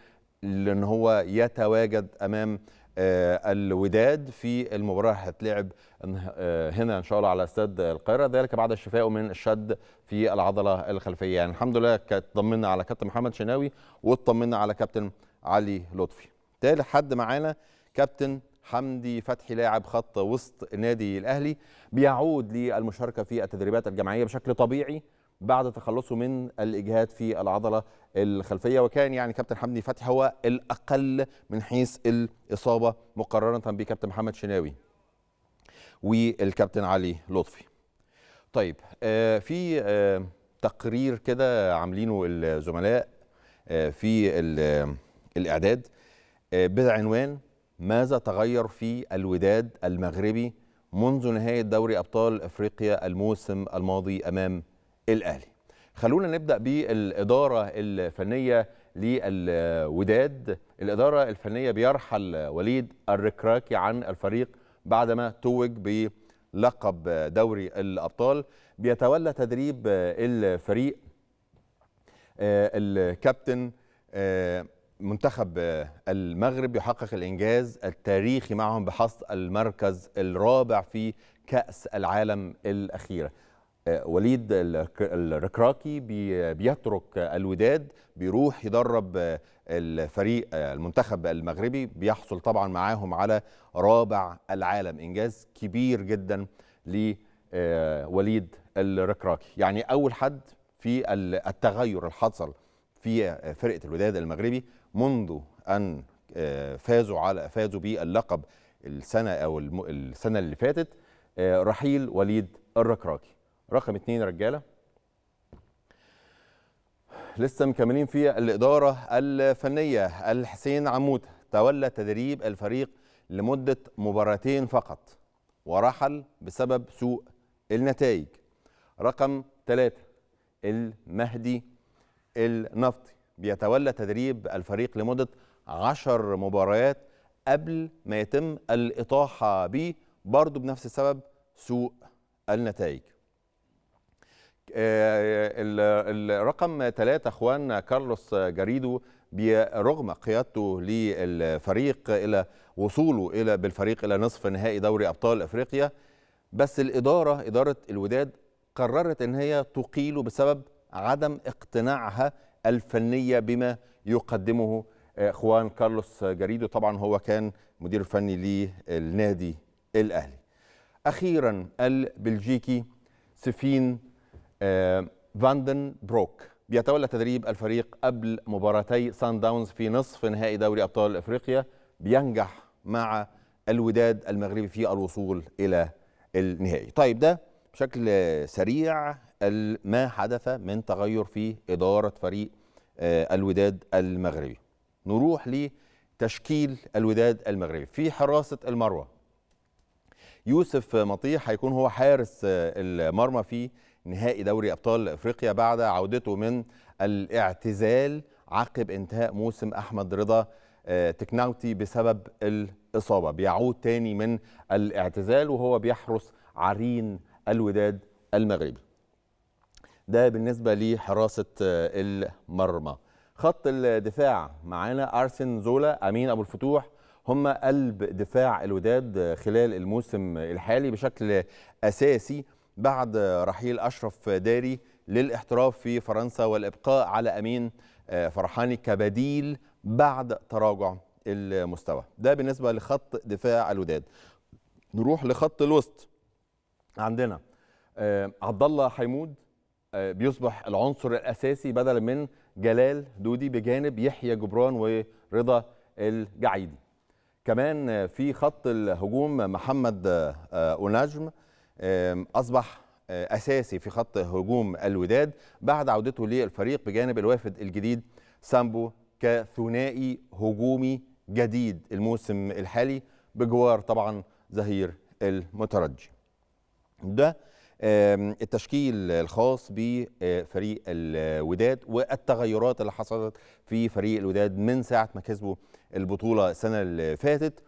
لأن هو يتواجد أمام آه، الوداد في المباراه هتلعب آه، هنا ان شاء الله على استاد القاهره ذلك بعد الشفاء من الشد في العضله الخلفيه يعني الحمد لله اطمنا على كابتن محمد شناوي واطمنا على كابتن علي لطفي تالت حد معانا كابتن حمدي فتحي لاعب خط وسط النادي الاهلي بيعود للمشاركه في التدريبات الجماعيه بشكل طبيعي بعد تخلصه من الاجهاد في العضله الخلفيه وكان يعني كابتن حمدي فتحي هو الاقل من حيث الاصابه مقارنه بكابتن محمد شناوي والكابتن علي لطفي. طيب آه، في آه، تقرير كده عاملينه الزملاء آه، في الاعداد بعنوان ماذا تغير في الوداد المغربي منذ نهايه دوري ابطال افريقيا الموسم الماضي امام الاهلي خلونا نبدا بالاداره الفنيه للوداد الاداره الفنيه بيرحل وليد الركراكي عن الفريق بعدما توج بلقب دوري الابطال بيتولى تدريب الفريق آه، الكابتن آه، منتخب آه، المغرب يحقق الانجاز التاريخي معهم بحصد المركز الرابع في كاس العالم الاخيره وليد الركراكي بيترك الوداد بيروح يدرب الفريق المنتخب المغربي بيحصل طبعا معاهم على رابع العالم انجاز كبير جدا لوليد آه، الركراكي يعني اول حد في التغير اللي حصل في فرقه الوداد المغربي منذ ان آه، فازوا على فازوا باللقب السنه او السنه اللي فاتت آه، رحيل وليد الركراكي رقم اتنين رجاله لسه مكملين في الاداره الفنيه الحسين عمود تولى تدريب الفريق لمده مباراتين فقط ورحل بسبب سوء النتائج رقم ثلاثة المهدي النفطي بيتولى تدريب الفريق لمدة عشر مباريات قبل ما يتم الإطاحة به برضه بنفس السبب سوء النتائج آه، آه، الرقم ثلاثة اخوان كارلوس جاريدو برغم قيادته للفريق الى وصوله الى بالفريق الى نصف نهائي دوري ابطال افريقيا بس الاداره اداره الوداد قررت ان هي تقيله بسبب عدم اقتناعها الفنيه بما يقدمه اخوان كارلوس جاريدو طبعا هو كان مدير فني للنادي الاهلي اخيرا البلجيكي سفين فاندن بروك بيتولى تدريب الفريق قبل مباراتي سان داونز في نصف نهائي دوري ابطال افريقيا بينجح مع الوداد المغربي في الوصول الى النهائي. طيب ده بشكل سريع ما حدث من تغير في اداره فريق آه، الوداد المغربي. نروح لتشكيل الوداد المغربي في حراسه المروه يوسف مطيح هيكون هو حارس آه، المرمى في نهائي دوري ابطال افريقيا بعد عودته من الاعتزال عقب انتهاء موسم احمد رضا آه، تكناوتي بسبب الاصابه بيعود تاني من الاعتزال وهو بيحرس عرين الوداد المغربي ده بالنسبه لحراسه آه، المرمى خط الدفاع معانا ارسن زولا امين ابو الفتوح هم قلب دفاع الوداد خلال الموسم الحالي بشكل أساسي بعد رحيل أشرف داري للاحتراف في فرنسا والإبقاء على أمين آه، فرحاني كبديل بعد تراجع المستوى ده بالنسبة لخط دفاع الوداد نروح لخط الوسط عندنا آه، عبد الله حيمود آه، بيصبح العنصر الأساسي بدلا من جلال دودي بجانب يحيى جبران ورضا الجعيدي كمان في خط الهجوم محمد آه، أونجم أصبح آه، أساسي في خط هجوم الوداد بعد عودته للفريق بجانب الوافد الجديد سامبو كثنائي هجومي جديد الموسم الحالي بجوار طبعا ظهير المترجي ده التشكيل الخاص بفريق الوداد والتغيرات اللي حصلت في فريق الوداد من ساعه ما كسبوا البطوله السنه اللي فاتت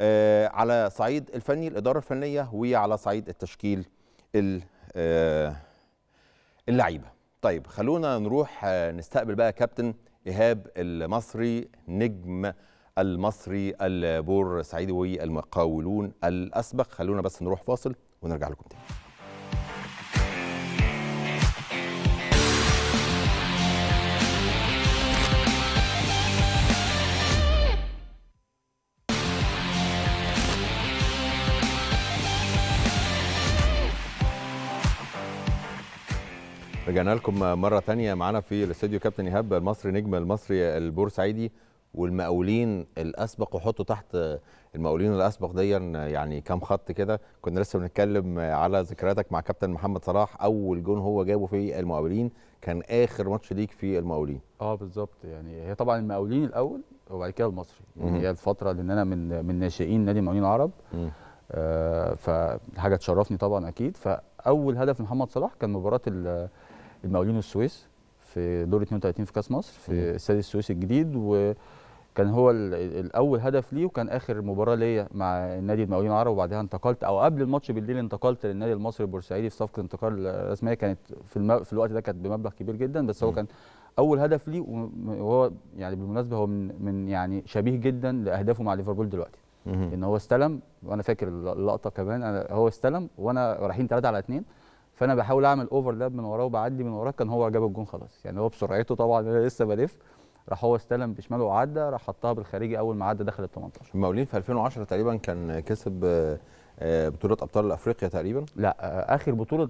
آه، على صعيد الفني الاداره الفنيه وعلى صعيد التشكيل آه، اللعيبه طيب خلونا نروح آه، نستقبل بقى كابتن ايهاب المصري نجم المصري البور سعيد والمقاولون الاسبق خلونا بس نروح فاصل ونرجع لكم تاني رجعنا لكم مرة تانية معانا في الاستوديو كابتن إيهاب المصري نجم المصري البورسعيدي والمقاولين الأسبق وحطوا تحت المقاولين الأسبق ديا يعني كام خط كده كنا لسه بنتكلم على ذكرياتك مع كابتن محمد صلاح أول جون هو جابه في المقاولين كان آخر ماتش ليك
في المقاولين اه بالظبط يعني هي طبعا المقاولين الأول وبعد كده المصري يعني هي الفترة لأن أنا من من ناشئين نادي المقاولين العرب آه فحاجة تشرفني طبعا أكيد فأول هدف محمد صلاح كان مباراة المقاولين والسويس في دور 32 في كاس مصر في استاد السويس الجديد وكان هو الاول هدف ليه وكان اخر مباراه ليا مع النادي المقاولين العرب وبعدها انتقلت او قبل الماتش بالليل انتقلت للنادي المصري البورسعيدي في صفقه انتقال رسميه كانت في, الم... في الوقت ده كانت بمبلغ كبير جدا بس هو كان اول هدف ليه وهو يعني بالمناسبه هو من, من يعني شبيه جدا لاهدافه مع ليفربول دلوقتي ان هو استلم وانا فاكر اللقطه كمان انا هو استلم وانا رايحين 3 على 2 فانا بحاول اعمل اوفرلاب من وراه وبعدي من وراه كان هو جاب الجون خلاص يعني هو بسرعته طبعا انا لسه بلف راح هو استلم بشماله وعدى راح حطها بالخارجي اول ما عدى دخل ال 18
المقاولين في 2010 تقريبا كان كسب آه، آه، بطوله ابطال افريقيا تقريبا لا
آه، اخر بطوله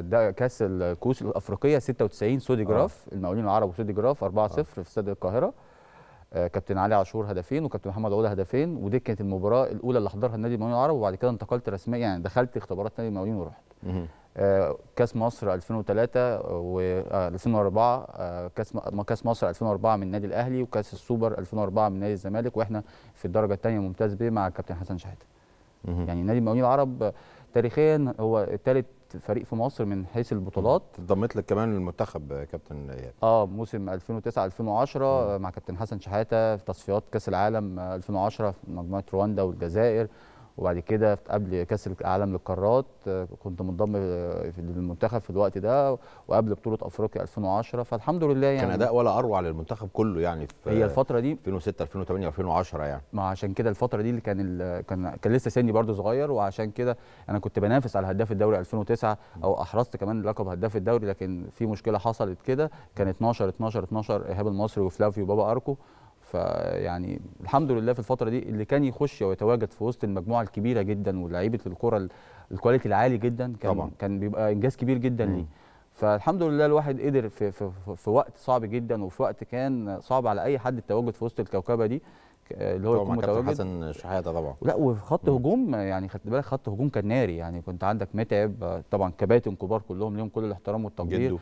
ده كاس الكؤوس الافريقيه 96 سودي جراف آه. المقاولين العرب وسودي جراف 4-0 آه. في استاد القاهره كابتن علي عاشور هدفين وكابتن محمد عوده هدفين ودي كانت المباراه الاولى اللي حضرها النادي المقاولين العرب وبعد كده انتقلت رسميا يعني دخلت اختبارات نادي المقاولين ورحت آه، كاس مصر 2003 و2004 آه، آه، كاس كاس مصر 2004 من النادي الاهلي وكاس السوبر 2004 من نادي الزمالك واحنا في الدرجه الثانيه ممتاز به مع الكابتن حسن شحاته. يعني نادي المقاولين العرب تاريخيا هو ثالث فريق في مصر من حيث البطولات انضميت لك كمان للمنتخب كابتن اياد اه موسم 2009 2010 مع كابتن حسن شحاته في تصفيات كاس العالم 2010 في مجموعه رواندا والجزائر وبعد كده قبل كاس العالم للقارات آه، كنت منضم للمنتخب في الوقت ده وقبل بطوله افريقيا 2010 فالحمد لله يعني كان اداء ولا اروع للمنتخب كله يعني في هي الفتره دي 2006 2008 2010 يعني ما عشان كده الفتره دي اللي كان كان كان لسه سني برده صغير وعشان كده انا كنت بنافس على هداف الدوري 2009 او احرزت كمان لقب هداف الدوري لكن في مشكله حصلت كده كان 12 12 12 ايهاب المصري وفلافيو بابا اركو فيعني الحمد لله في الفتره دي اللي كان يخش ويتواجد في وسط المجموعه الكبيره جدا ولاعيبه الكره الكواليتي العالي جدا كان طبعا. كان بيبقى انجاز كبير جدا ليه فالحمد لله الواحد قدر في, في, في وقت صعب جدا وفي وقت كان صعب على اي حد التواجد في وسط الكوكبه دي اللي هو يكون متواجد حسن شحاته طبعا لا وخط هجوم يعني خدت بالك خط هجوم كان ناري يعني كنت عندك متعب طبعا كباتن كبار كلهم ليهم كل الاحترام والتقدير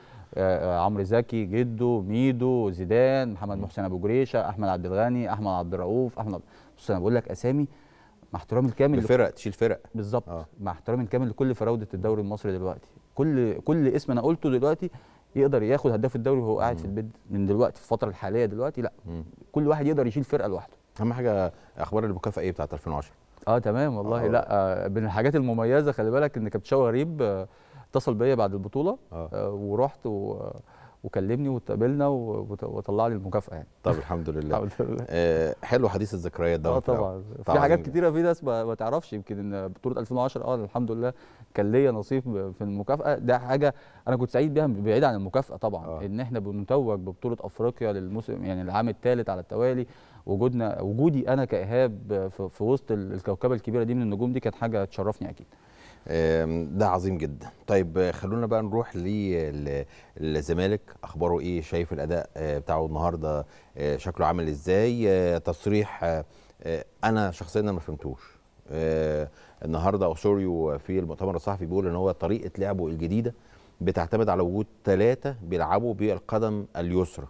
عمرو زكي جده ميدو زيدان محمد محسن ابو جريشه احمد عبد الغني احمد عبد الرؤوف احمد بص انا بقول لك اسامي مع احترامي الكامل لفرق تشيل فرق بالظبط آه. مع احترامي الكامل لكل فراوده الدوري المصري دلوقتي كل كل اسم انا قلته دلوقتي يقدر ياخد هداف الدوري وهو قاعد في البيت من دلوقتي في الفتره الحاليه دلوقتي لا مم. كل واحد يقدر يشيل فرقه لوحده اهم حاجه اخبار المكافاه ايه بتاعت 2010 اه تمام والله آه. لا آه، من الحاجات المميزه خلي بالك ان كابتن غريب آه اتصل بيا بعد البطوله آه. آه، ورحت و... وكلمني واتقابلنا وطلع لي المكافاه يعني طب الحمد لله (laughs) الحمد لله
آه حلو حديث الذكريات ده اه طبعا في حاجات
كتيره في ناس ما تعرفش يمكن ان بطوله 2010 اه الحمد لله كان ليا نصيب في المكافاه ده حاجه انا كنت سعيد بيها بعيد عن المكافاه طبعا آه. ان احنا بنتوج ببطوله افريقيا للموسم يعني العام الثالث على التوالي وجودنا وجودي انا كايهاب في وسط الكوكبه الكبيره دي من النجوم دي كانت حاجه تشرفني اكيد
ده عظيم جدا طيب خلونا بقى نروح للزمالك اخباره ايه شايف الاداء آه، بتاعه النهارده آه، شكله عامل ازاي آه، تصريح انا شخصيا ما فهمتوش النهارده اوسوريو في المؤتمر الصحفي بيقول ان هو طريقه لعبه الجديده بتعتمد على وجود ثلاثه بيلعبوا بالقدم اليسرى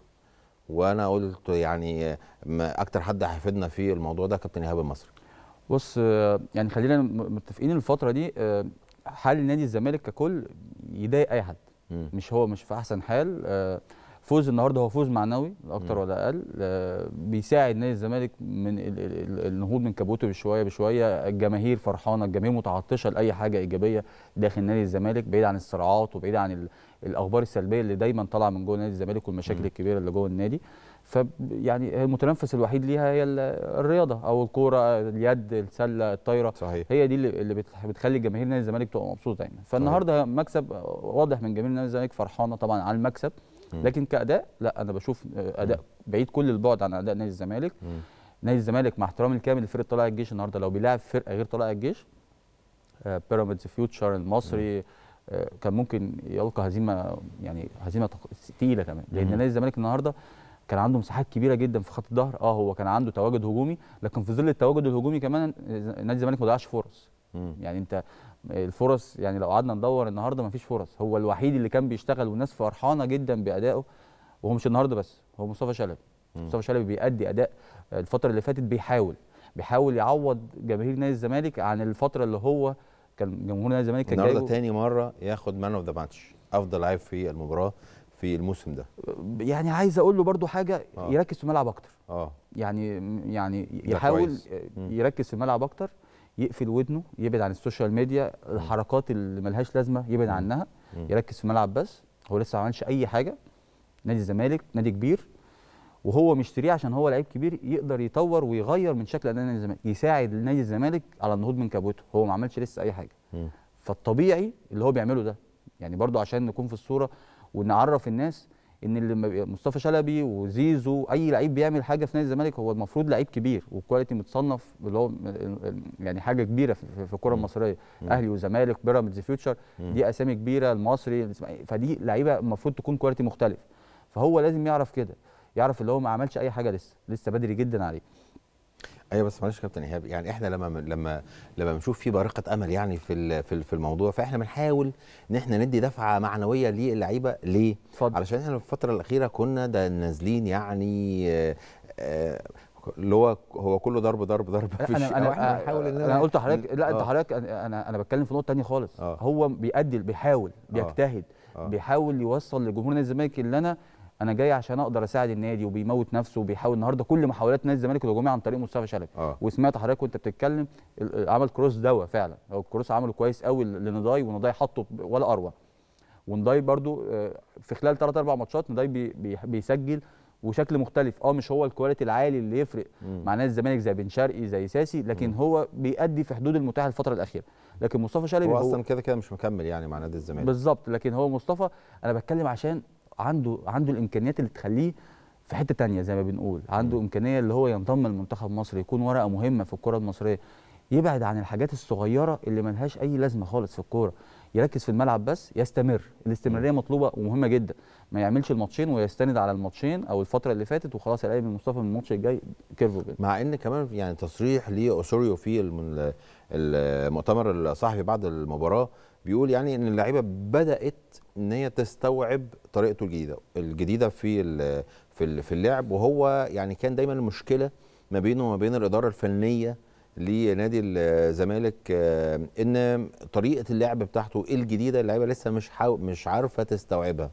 وانا قلت يعني اكتر حد هيفيدنا في الموضوع ده
كابتن ايهاب المصري بص آه، يعني خلينا متفقين الفتره دي آه، حال نادي الزمالك ككل يضايق اي حد م. مش هو مش في احسن حال آه، فوز النهارده هو فوز معنوي اكتر ولا اقل بيساعد نادي الزمالك من النهوض من كبوته بشويه بشويه الجماهير فرحانه الجماهير متعطشه لاي حاجه ايجابيه داخل نادي الزمالك بعيد عن الصراعات وبعيد عن الاخبار السلبيه اللي دايما طالعه من جوه نادي الزمالك والمشاكل م. الكبيره اللي جوه النادي فيعني المتنفس الوحيد ليها هي الرياضه او الكوره اليد السله الطايره صحيح. هي دي اللي بتخلي جماهير نادي الزمالك تبقى مبسوطه دايما يعني. فالنهارده مكسب واضح من جماهير نادي الزمالك فرحانه طبعا على المكسب لكن كاداء لا انا بشوف آه، اداء بعيد كل البعد عن اداء نادي الزمالك نادي الزمالك مع احترامي الكامل لفرقه طلائع الجيش النهارده لو بيلاعب فرقه غير طلائع الجيش بيراميدز آه، فيوتشر المصري آه، كان ممكن يلقى هزيمه يعني هزيمه ثقيله كمان لان نادي الزمالك النهارده كان عنده مساحات كبيره جدا في خط الظهر اه هو كان عنده تواجد هجومي لكن في ظل التواجد الهجومي كمان نادي الزمالك ما ضيعش فرص يعني انت الفرص يعني لو قعدنا ندور النهارده ما فيش فرص هو الوحيد اللي كان بيشتغل والناس فرحانه جدا بادائه وهو مش النهارده بس هو مصطفى شلبي مصطفى شلبي بيأدي اداء الفتره اللي فاتت بيحاول بيحاول يعوض جماهير نادي الزمالك عن الفتره اللي هو كان جمهور نادي الزمالك كان النهارده تاني مره
ياخد مان اوف ذا ماتش افضل لاعب في المباراه في الموسم ده
يعني عايز اقول له برده حاجه آه. يركز في الملعب اكتر اه يعني يعني يحاول يركز في الملعب اكتر يقفل ودنه يبعد عن السوشيال ميديا الحركات اللي ملهاش لازمه يبعد عنها يركز في الملعب بس هو لسه ما عملش اي حاجه نادي الزمالك نادي كبير وهو مشتريه عشان هو لعيب كبير يقدر يطور ويغير من شكل اداء نادي الزمالك يساعد نادي الزمالك على النهوض من كبوته هو ما عملش لسه اي حاجه فالطبيعي اللي هو بيعمله ده يعني برضو عشان نكون في الصوره ونعرف الناس ان اللي مصطفى شلبي وزيزو اي لعيب بيعمل حاجه في نادي الزمالك هو المفروض لعيب كبير والكواليتي متصنف اللي هو يعني حاجه كبيره في الكره المصريه اهلي وزمالك بيراميدز فيوتشر دي اسامي كبيره المصري فدي لعيبه المفروض تكون كواليتي مختلف فهو لازم يعرف كده يعرف اللي هو ما عملش اي حاجه لسه لسه بدري جدا عليه ايوه بس
معلش يا كابتن ايهاب يعني احنا لما لما لما بنشوف في بارقه امل يعني في في الموضوع فاحنا بنحاول ان احنا ندي دفعه معنويه للعيبه ليه؟ فضل. علشان احنا في الفتره الاخيره كنا ده نازلين يعني آه، اللي هو هو كله ضرب ضرب
ضرب في انا انا ان انا قلت لحضرتك لا انت آه. حضرتك انا انا بتكلم في نقطه ثانيه خالص أوه. هو بيأدي بيحاول آه. بيجتهد بيحاول يوصل لجمهور نادي الزمالك اللي انا انا جاي عشان اقدر اساعد النادي وبيموت نفسه وبيحاول النهارده كل محاولات نادي الزمالك الهجوميه عن طريق مصطفى شلبي آه. وسمعت حضرتك وانت بتتكلم عمل كروس دوا فعلا هو الكروس عمله كويس قوي لنضاي ونضاي حطه ولا اروع ونضاي برده آه، في خلال 3 4 ماتشات نضاي بي بي بيسجل وشكل مختلف اه مش هو الكواليتي العالي اللي يفرق مع نادي الزمالك زي بن شرقي زي ساسي لكن مم. هو بيأدي في حدود المتاح الفتره الاخيره لكن مصطفى شلبي هو, هو اصلا كده كده مش مكمل يعني مع نادي الزمالك بالظبط لكن هو مصطفى انا بتكلم عشان عنده عنده الامكانيات اللي تخليه في حته تانية زي ما بنقول عنده امكانيه اللي هو ينضم لمنتخب مصر يكون ورقه مهمه في الكره المصريه يبعد عن الحاجات الصغيره اللي ملهاش اي لازمه خالص في الكوره يركز في الملعب بس يستمر الاستمراريه مطلوبه ومهمه جدا ما يعملش الماتشين ويستند على الماتشين او الفتره اللي فاتت وخلاص الاقي من مصطفى من الماتش الجاي كيرفو جدا. مع ان كمان يعني
تصريح لاوسوريو في المؤتمر الصحفي بعد المباراه بيقول يعني ان اللعيبه بدات ان هي تستوعب طريقته الجديده الجديده في في في اللعب وهو يعني كان دايما المشكله ما بينه وما بين الاداره الفنيه لنادي الزمالك آه، ان طريقه اللعب بتاعته الجديده اللعيبه لسه مش مش عارفه تستوعبها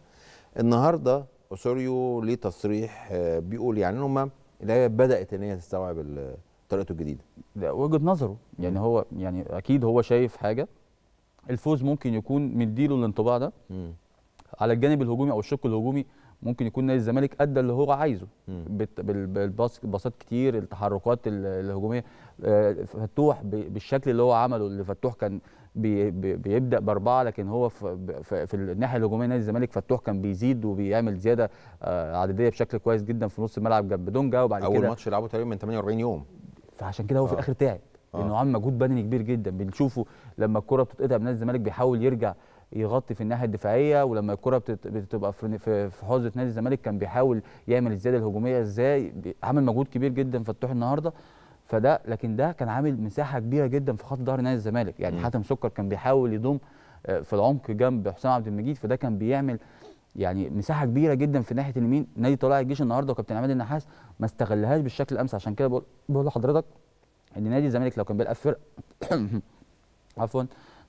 النهارده اوسوريو
ليه تصريح آه، بيقول يعني هم اللعيبه بدات ان هي تستوعب طريقته الجديده ده وجهه نظره يعني هو يعني اكيد هو شايف حاجه الفوز ممكن يكون مديله الانطباع ده م. على الجانب الهجومي او الشق الهجومي ممكن يكون نادي الزمالك ادى اللي هو عايزه بالباصات كتير التحركات الهجوميه آه، فتوح بالشكل اللي هو عمله اللي فتوح كان بي بيبدا باربعه لكن هو في, في الناحيه الهجوميه نادي الزمالك فتوح كان بيزيد وبيعمل زياده آه، عدديه بشكل كويس جدا في نص الملعب جنب دونجا وبعد كده اول ماتش لعبه تقريبا من 48 يوم فعشان كده هو في آه. الاخر تعب لانه آه. عامل مجهود بدني كبير جدا بنشوفه لما الكره بتتقطع من الزمالك بيحاول يرجع يغطي في الناحيه الدفاعيه ولما الكره بتبقى في حوزه نادي الزمالك كان بيحاول يعمل الزياده الهجوميه ازاي عامل مجهود كبير جدا فتوح النهارده فده لكن ده كان عامل مساحه كبيره جدا في خط ظهر نادي الزمالك يعني حاتم سكر كان بيحاول يضم آه، في العمق جنب حسام عبد المجيد فده كان بيعمل يعني مساحه كبيره جدا في ناحيه اليمين نادي طلائع الجيش النهارده وكابتن عماد النحاس ما استغلهاش بالشكل الامس عشان كده بقول لحضرتك ان نادي الزمالك لو كان بيلعب فرقه (coughs) عفوا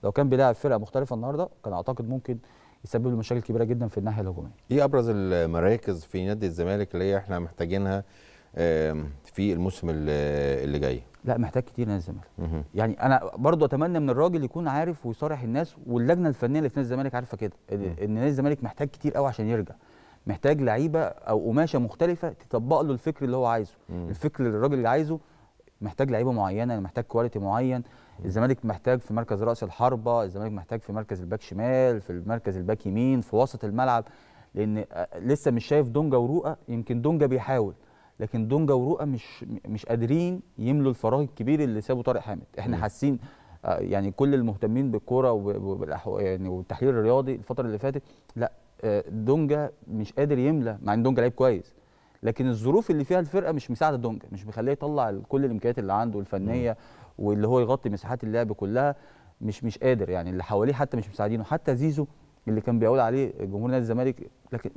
لو كان بيلعب فرقه مختلفه النهارده كان اعتقد ممكن يسبب له مشاكل كبيره جدا في الناحيه الهجوميه.
ايه ابرز المراكز في
نادي الزمالك اللي احنا محتاجينها في الموسم اللي جاي؟ لا محتاج كتير نادي الزمالك. يعني انا برضو اتمنى من الراجل يكون عارف ويصارح الناس واللجنه الفنيه اللي في نادي الزمالك عارفه كده ان نادي الزمالك محتاج كتير قوي عشان يرجع. محتاج لعيبه او قماشه مختلفه تطبق له الفكر اللي هو عايزه، الفكر اللي الراجل اللي عايزه محتاج لعيبه معينه محتاج كواليتي معين الزمالك محتاج في مركز راس الحربه الزمالك محتاج في مركز الباك شمال في المركز الباك يمين في وسط الملعب لان آه، لسه مش شايف دونجا ورؤى يمكن دونجا بيحاول لكن دونجا ورؤى مش مش قادرين يملوا الفراغ الكبير اللي سابه طارق حامد احنا حاسين آه، يعني كل المهتمين بالكوره يعني والتحليل الرياضي الفتره اللي فاتت لا آه، دونجا مش قادر يملى مع ان دونجا لعيب كويس لكن الظروف اللي فيها الفرقه مش مساعده دونجا مش مخليه يطلع كل الامكانيات اللي عنده الفنيه واللي هو يغطي مساحات اللعب كلها مش مش قادر يعني اللي حواليه حتى مش مساعدينه حتى زيزو اللي كان بيقول عليه جمهور نادي الزمالك لكن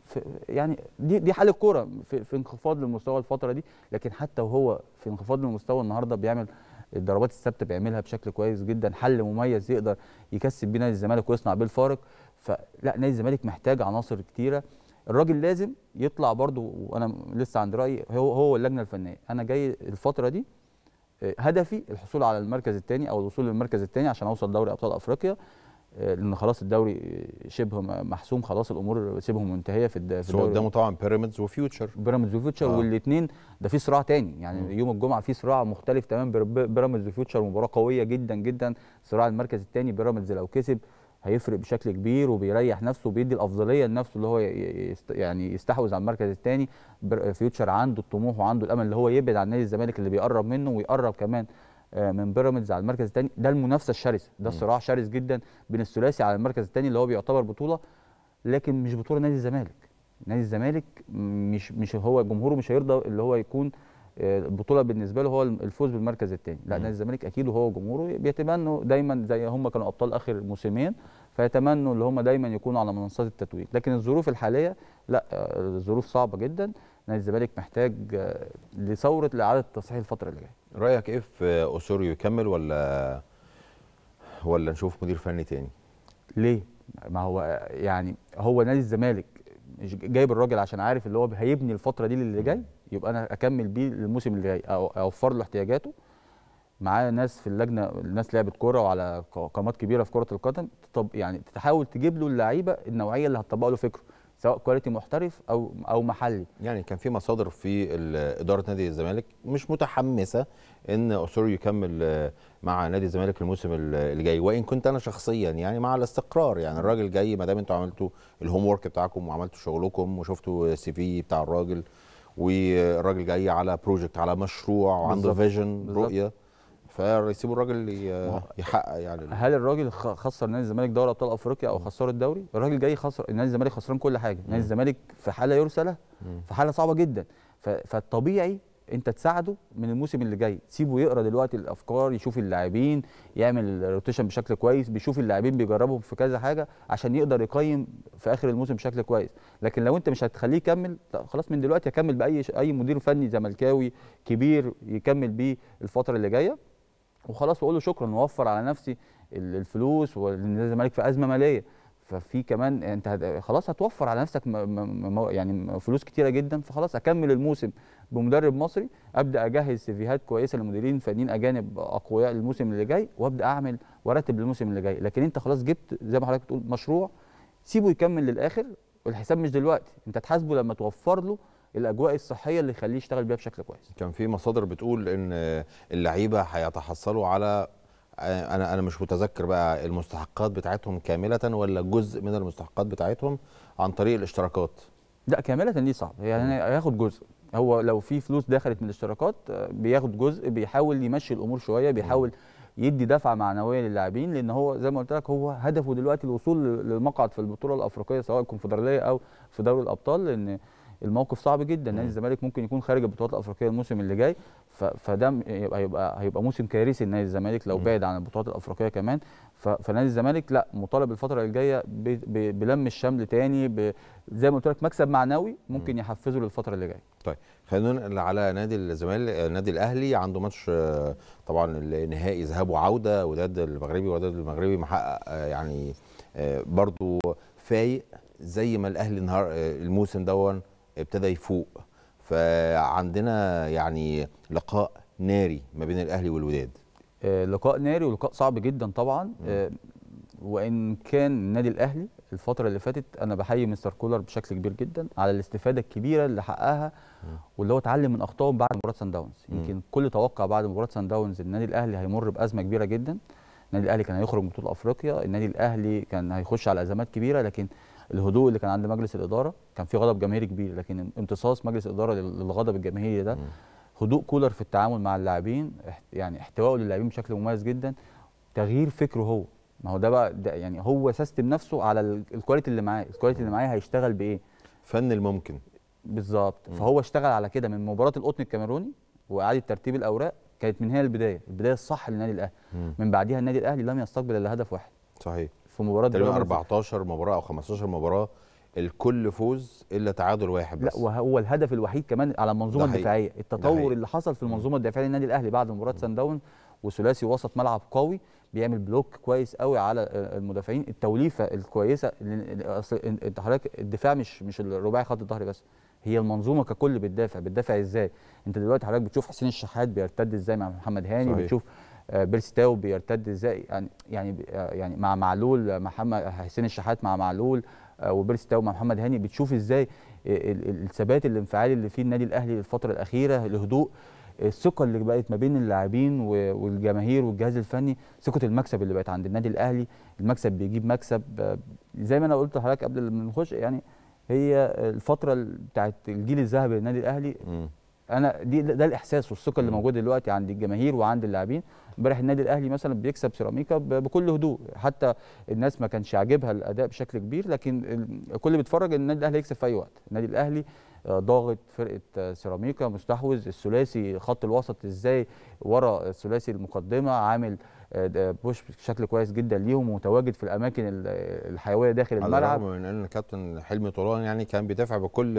يعني دي دي حال الكوره في, في انخفاض للمستوى الفتره دي لكن حتى وهو في انخفاض للمستوى النهارده بيعمل الضربات الثابته بيعملها بشكل كويس جدا حل مميز يقدر يكسب بيه نادي الزمالك ويصنع بيه الفارق فلا نادي الزمالك محتاج عناصر كتيره الراجل لازم يطلع برضو وانا لسه عند رايي هو هو اللجنه الفنيه انا جاي الفتره دي آه، هدفي الحصول على المركز الثاني او الوصول للمركز الثاني عشان اوصل دوري ابطال افريقيا آه، لان خلاص الدوري شبه محسوم خلاص الامور شبه منتهيه في الدوري سواء قدامه طبعا بيراميدز وفيوتشر بيراميدز وفيوتشر آه. والاثنين ده في صراع تاني يعني م. يوم الجمعه في صراع مختلف تمام بيراميدز وفيوتشر مباراه قويه جدا جدا صراع المركز الثاني بيراميدز لو كسب هيفرق بشكل كبير وبيريح نفسه وبيدي الافضليه لنفسه اللي هو يعني يستحوذ على المركز الثاني فيوتشر عنده الطموح وعنده الامل اللي هو يبعد عن نادي الزمالك اللي بيقرب منه ويقرب كمان آه، من بيراميدز على المركز الثاني ده المنافسه الشرسه ده صراع شرس جدا بين الثلاثي على المركز الثاني اللي هو بيعتبر بطوله لكن مش بطوله نادي الزمالك نادي الزمالك مش مش هو جمهوره مش هيرضى اللي هو يكون البطوله بالنسبه له هو الفوز بالمركز الثاني لا نادي الزمالك اكيد وهو جمهوره بيتمنوا دايما زي هم كانوا ابطال اخر موسمين فيتمنوا اللي هم دايما يكونوا على منصات التتويج لكن الظروف الحاليه لا الظروف صعبه جدا نادي الزمالك محتاج آه، لثوره لاعاده التصحيح الفتره اللي جايه
رايك ايه في
اوسوريو يكمل ولا ولا نشوف مدير فني تاني ليه ما هو يعني هو نادي الزمالك جايب الراجل عشان عارف اللي هو هيبني الفتره دي اللي جاي يبقى انا اكمل بيه للموسم اللي جاي اوفر له احتياجاته معايا ناس في اللجنه ناس لعبت كوره وعلى قامات كبيره في كره القدم طب يعني تحاول تجيب له اللعيبه النوعيه اللي هتطبق له فكره سواء كواليتي محترف او او محلي يعني كان في مصادر في اداره نادي الزمالك مش متحمسه ان اوسوريو
يكمل مع نادي الزمالك الموسم اللي جاي وان كنت انا شخصيا يعني مع الاستقرار يعني الراجل جاي ما دام انتوا عملتوا الهوم ورك بتاعكم وعملتوا شغلكم وشفتوا السي في بتاع الراجل والراجل جاي على بروجكت على مشروع وعنده فيجن رؤيه
فيسيبوا الراجل يحقق يعني هل الراجل خسر نادي الزمالك دوري ابطال افريقيا او خسر الدوري؟ الراجل جاي خسر نادي الزمالك خسران كل حاجه، نادي الزمالك في حاله يرسله في حاله صعبه جدا فالطبيعي انت تساعده من الموسم اللي جاي تسيبه يقرا دلوقتي الافكار يشوف اللاعبين يعمل روتيشن بشكل كويس بيشوف اللاعبين بيجربهم في كذا حاجه عشان يقدر يقيم في اخر الموسم بشكل كويس لكن لو انت مش هتخليه يكمل خلاص من دلوقتي يكمل باي اي مدير فني زملكاوي كبير يكمل بيه الفتره اللي جايه وخلاص واقول له شكرا واوفر على نفسي الفلوس ولان الزمالك في ازمه ماليه ففي كمان انت خلاص هتوفر على نفسك يعني فلوس كتيره جدا فخلاص اكمل الموسم بمدرب مصري ابدا اجهز سيفيهات كويسه لمديرين فنيين اجانب اقوياء الموسم اللي جاي وابدا اعمل وارتب للموسم اللي جاي لكن انت خلاص جبت زي ما حضرتك بتقول مشروع سيبه يكمل للاخر والحساب مش دلوقتي انت تحاسبه لما توفر له الاجواء الصحيه اللي يخليه يشتغل بيها بشكل كويس كان في مصادر بتقول ان اللعيبه
هيتحصلوا على انا انا مش متذكر بقى المستحقات بتاعتهم كامله
ولا جزء من المستحقات بتاعتهم عن طريق الاشتراكات لا كامله دي صعب يعني هياخد جزء هو لو في فلوس دخلت من الاشتراكات آه، بياخد جزء بيحاول يمشي الامور شويه بيحاول يدي دفعه معنويه للاعبين لان هو زي ما قلت لك هو هدفه دلوقتي الوصول للمقعد في البطوله الافريقيه سواء الكونفدراليه او في دوري الابطال لان الموقف صعب جدا نادي الزمالك ممكن يكون خارج البطولات الافريقيه الموسم اللي جاي فده هيبقى هيبقى موسم كارثي لنادي الزمالك لو بعد عن البطولات الافريقيه كمان فنادي الزمالك لا مطالب الفتره الجايه بلم الشمل تاني زي ما قلت لك مكسب معنوي ممكن يحفزه للفتره اللي جايه. طيب خلينا ننقل على نادي الزمالك النادي الاهلي عنده ماتش
طبعا النهائي ذهاب وعوده وداد المغربي وداد المغربي محقق يعني برضو فايق زي ما الاهلي نهار الموسم دون ابتدى
يفوق فعندنا يعني لقاء ناري ما بين الاهلي والوداد. آه، لقاء ناري ولقاء صعب جدا طبعا آه، وان كان النادي الاهلي الفتره اللي فاتت انا بحيي مستر كولر بشكل كبير جدا على الاستفاده الكبيره اللي حققها واللي هو اتعلم من اخطائهم بعد مباراه سان داونز يمكن كل توقع بعد مباراه سان داونز النادي الاهلي هيمر بازمه كبيره جدا النادي الاهلي كان هيخرج من بطوله افريقيا النادي الاهلي كان هيخش على ازمات كبيره لكن الهدوء اللي كان عند مجلس الاداره كان في غضب جماهيري كبير لكن امتصاص مجلس الاداره للغضب الجماهيري ده هدوء كولر في التعامل مع اللاعبين يعني احتوائه للاعبين بشكل مميز جدا تغيير فكره هو ما هو ده بقى ده يعني هو سيستم نفسه على الكواليتي اللي معاه الكواليتي اللي معاه هيشتغل بايه فن الممكن بالظبط فهو اشتغل على كده من مباراه القطن الكاميروني واعاده ترتيب الاوراق كانت من هنا البدايه البدايه الصح للنادي الاهلي من بعديها النادي الاهلي لم يستقبل الا هدف واحد صحيح في مباراه تقريبا 14 مباراه او 15 مباراه الكل فوز الا تعادل واحد بس لا وهو الهدف الوحيد كمان على المنظومه الدفاعيه التطور اللي حصل في المنظومه الدفاعيه للنادي الاهلي بعد مباراه سان داون وثلاثي وسط ملعب قوي بيعمل بلوك كويس قوي على آه، المدافعين التوليفه الكويسه اصل حضرتك الدفاع مش مش الرباعي خط الظهر بس هي المنظومه ككل بتدافع بتدافع ازاي انت دلوقتي حضرتك بتشوف حسين الشحات بيرتد ازاي مع محمد هاني صحيح. بتشوف آه، بيرستاو بيرتد ازاي يعني يعني, آه، يعني مع معلول محمد حسين الشحات مع معلول آه، وبيرسي تاو مع محمد هاني بتشوف ازاي الثبات الانفعالي اللي فيه النادي الاهلي الفتره الاخيره الهدوء الثقه اللي بقت ما بين اللاعبين والجماهير والجهاز الفني ثقه المكسب اللي بقت عند النادي الاهلي المكسب بيجيب مكسب آه، زي ما انا قلت لحضرتك قبل ما نخش يعني هي الفتره بتاعت الجيل الذهبي للنادي الاهلي م. انا دي ده الاحساس والثقه اللي موجوده دلوقتي عند الجماهير وعند اللاعبين امبارح النادي الاهلي مثلا بيكسب سيراميكا بكل هدوء حتى الناس ما كانش عاجبها الاداء بشكل كبير لكن الكل بيتفرج ان النادي الاهلي يكسب في اي وقت النادي الاهلي آه، ضاغط فرقه آه، سيراميكا مستحوذ الثلاثي خط الوسط ازاي ورا الثلاثي المقدمه عامل آه، بوش بشكل كويس جدا ليهم ومتواجد في الاماكن الحيويه داخل الملعب على الرغم من ان الكابتن حلمي طولان يعني كان بيدافع بكل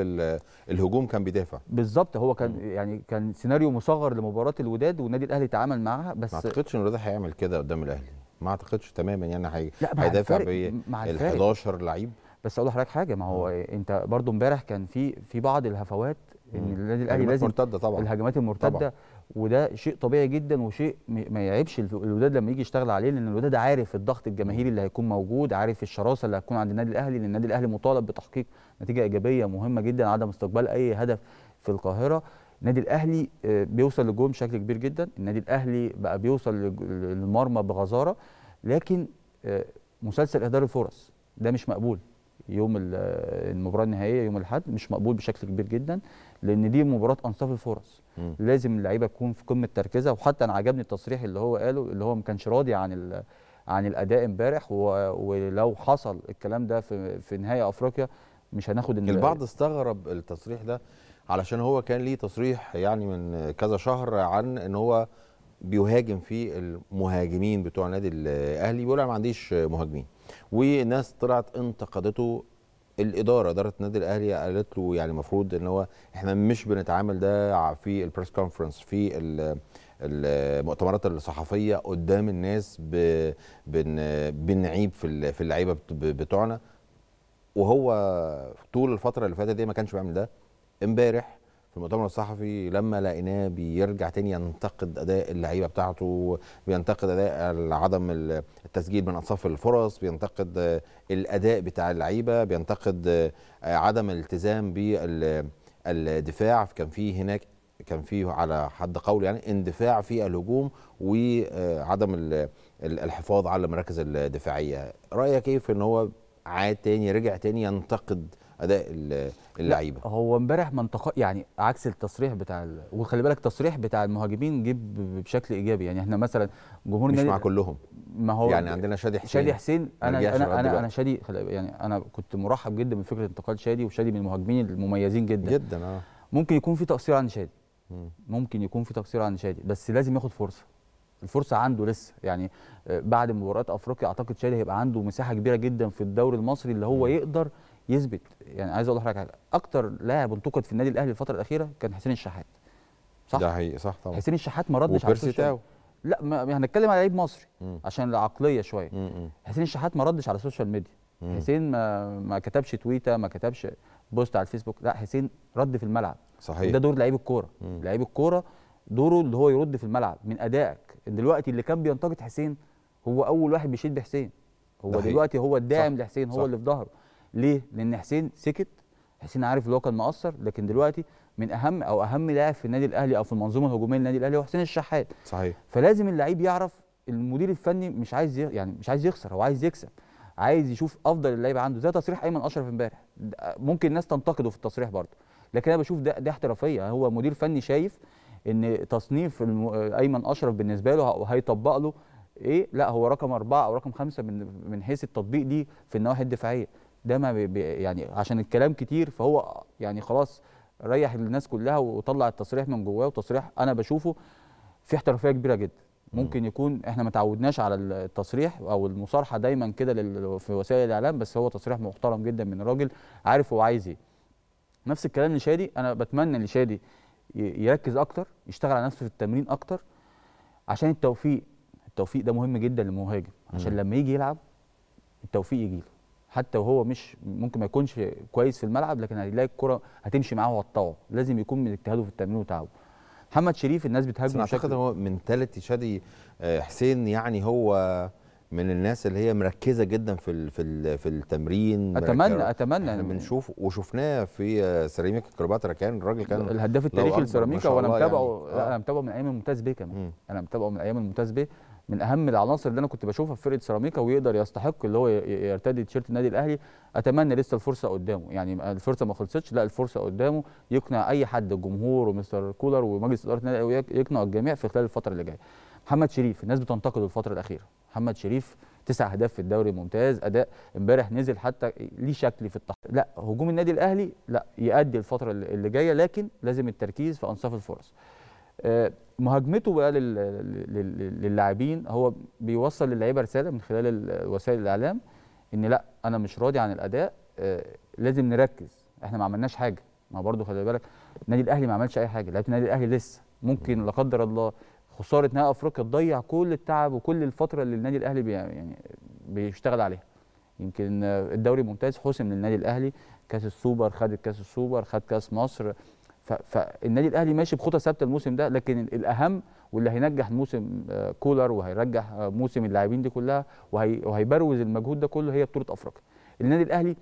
الهجوم
كان بيدافع بالظبط هو كان يعني كان سيناريو مصغر لمباراه الوداد والنادي الاهلي تعامل معها بس ما اعتقدش
ان الوداد هيعمل كده قدام الاهلي ما اعتقدش تماما يعني هي... هيدافع بال 11 لعيب بس اقول لحضرتك حاجه ما هو انت برضو امبارح كان في في بعض الهفوات ان النادي الاهلي لازم طبعا الهجمات المرتده طبعا. وده شيء طبيعي جدا وشيء ما يعيبش الوداد لما يجي يشتغل عليه لان الوداد عارف الضغط الجماهيري اللي هيكون موجود عارف الشراسه اللي هتكون عند النادي الاهلي لان النادي الاهلي مطالب بتحقيق نتيجه ايجابيه مهمه جدا عدم استقبال اي هدف في القاهره النادي الاهلي آه، بيوصل للجون بشكل كبير جدا النادي الاهلي بقى بيوصل للمرمى بغزاره لكن آه، مسلسل اهدار الفرص ده مش مقبول يوم آه، المباراه النهائيه يوم الاحد مش مقبول بشكل كبير جدا لان دي مباراه انصاف الفرص م. لازم اللعيبه تكون في قمه تركيزها وحتى انا عجبني التصريح اللي هو قاله اللي هو ما كانش راضي عن عن الاداء امبارح ولو حصل الكلام ده في في نهائي افريقيا مش هناخد البعض استغرب التصريح ده
علشان هو كان ليه تصريح يعني من كذا شهر عن ان هو بيهاجم في المهاجمين بتوع النادي الاهلي بيقول انا ما عنديش مهاجمين والناس طلعت انتقدته الاداره اداره النادي الاهلي قالت له يعني المفروض ان هو احنا مش بنتعامل ده في البريس كونفرنس في المؤتمرات الصحفيه قدام الناس بنعيب في في اللعيبه بتوعنا وهو طول الفتره اللي فاتت دي ما كانش بيعمل ده امبارح في المؤتمر الصحفي لما لقيناه بيرجع تاني ينتقد اداء اللعيبه بتاعته بينتقد اداء عدم التسجيل من انصاف الفرص بينتقد الاداء بتاع اللعيبه بينتقد عدم الالتزام بالدفاع كان في هناك كان فيه على حد قول يعني اندفاع في الهجوم وعدم الحفاظ على المراكز الدفاعيه رايك كيف ان هو
عاد تاني رجع تاني ينتقد اداء اللعيبه هو امبارح ما انتقى يعني عكس التصريح بتاع ال... وخلي بالك التصريح بتاع المهاجمين جه بشكل ايجابي يعني احنا مثلا جمهور مش مع كلهم ما هو يعني عندنا شادي حسين شادي حسين انا انا انا, أنا شادي يعني انا كنت مرحب جدا بفكره انتقال شادي وشادي من المهاجمين المميزين جدا جدا اه ممكن يكون في تقصير عند شادي ممكن يكون في تقصير عند شادي بس لازم ياخد فرصه الفرصه عنده لسه يعني آه، بعد مباريات افريقيا اعتقد شادي هيبقى عنده مساحه كبيره جدا في الدوري المصري اللي هو يقدر يثبت يعني عايز اقول لحضرتك حاجه اكتر لاعب انتقد في النادي الاهلي الفتره الاخيره كان حسين الشحات صح ده حقيقي صح طبعا حسين الشحات ما ردش على السوشيال ميديا لا ما يعني هنتكلم على لعيب مصري مم. عشان العقليه شويه حسين الشحات ما ردش على السوشيال ميديا مم. حسين ما ما كتبش تويته ما كتبش بوست على الفيسبوك لا حسين رد في الملعب صحيح ده دور لعيب الكوره لعيب الكوره دوره اللي هو يرد في الملعب من ادائك دلوقتي اللي كان بينتقد حسين هو اول واحد بيشيد بحسين هو دلوقتي هو الداعم لحسين هو صح. اللي في ظهره ليه؟ لان حسين سكت حسين عارف اللي هو كان مقصر لكن دلوقتي من اهم او اهم لاعب في النادي الاهلي او في المنظومه الهجوميه للنادي الاهلي هو حسين الشحات صحيح فلازم اللعيب يعرف المدير الفني مش عايز يعني مش عايز يخسر هو عايز يكسب عايز يشوف افضل اللعيبه عنده زي تصريح ايمن اشرف امبارح ممكن الناس تنتقده في التصريح برضه لكن انا بشوف ده ده احترافيه هو مدير فني شايف ان تصنيف ايمن اشرف بالنسبه له هيطبق له ايه لا هو رقم اربعه او رقم خمسه من من حيث التطبيق دي في النواحي الدفاعيه ده ما بي يعني عشان الكلام كتير فهو يعني خلاص ريح الناس كلها وطلع التصريح من جواه وتصريح انا بشوفه في احترافيه كبيره جدا ممكن يكون احنا ما تعودناش على التصريح او المصارحه دايما كده في وسائل الاعلام بس هو تصريح محترم جدا من راجل عارف هو عايز ايه نفس الكلام لشادي انا بتمنى لشادي يركز اكتر يشتغل على نفسه في التمرين اكتر عشان التوفيق التوفيق ده مهم جدا للمهاجم عشان لما يجي يلعب التوفيق يجي له حتى وهو مش ممكن ما يكونش كويس في الملعب لكن هيلاقي الكره هتمشي معاه وهتطوع لازم يكون من اجتهاده في التمرين وتعبه محمد شريف الناس بتهاجمه اعتقد هو منتاليتي شادي
آه، حسين يعني هو من الناس اللي هي مركزه جدا في في في التمرين اتمنى اتمنى احنا بنشوف وشفناه في آه، سيراميكا كليوباترا كان
الراجل كان الهداف التاريخي لسيراميكا وانا متابعه يعني. لا انا متابعه من ايام الممتاز بيه كمان انا متابعه من ايام الممتاز بيه من اهم العناصر اللي انا كنت بشوفها في فرقه سيراميكا ويقدر يستحق اللي هو يرتدي تيشيرت النادي الاهلي اتمنى لسه الفرصه قدامه يعني الفرصه ما خلصتش لا الفرصه قدامه يقنع اي حد الجمهور ومستر كولر ومجلس اداره النادي الاهلي يقنع الجميع في خلال الفتره اللي جايه محمد شريف الناس بتنتقده الفتره الاخيره محمد شريف تسع اهداف في الدوري ممتاز اداء امبارح نزل حتى ليه شكل في التحقيق لا هجوم النادي الاهلي لا يؤدي الفتره اللي جايه لكن لازم التركيز في انصاف الفرص آه، مهاجمته بقى للاعبين هو بيوصل للعيبه رساله من خلال وسائل الاعلام ان لا انا مش راضي عن الاداء آه، لازم نركز احنا ما عملناش حاجه ما برضه خلي بالك النادي الاهلي ما عملش اي حاجه لعيبه النادي الاهلي لسه ممكن لا قدر الله خساره نهائي افريقيا تضيع كل التعب وكل الفتره اللي النادي الاهلي بي يعني بيشتغل عليها يمكن الدوري ممتاز حسم للنادي الاهلي كاس السوبر خد كاس السوبر خد كاس مصر فالنادي الاهلي ماشي بخطى ثابته الموسم ده لكن الاهم واللي هينجح موسم آه، كولر وهيرجح آه، موسم اللاعبين دي كلها وهي وهيبروز المجهود ده كله هي بطوله افريقيا النادي الاهلي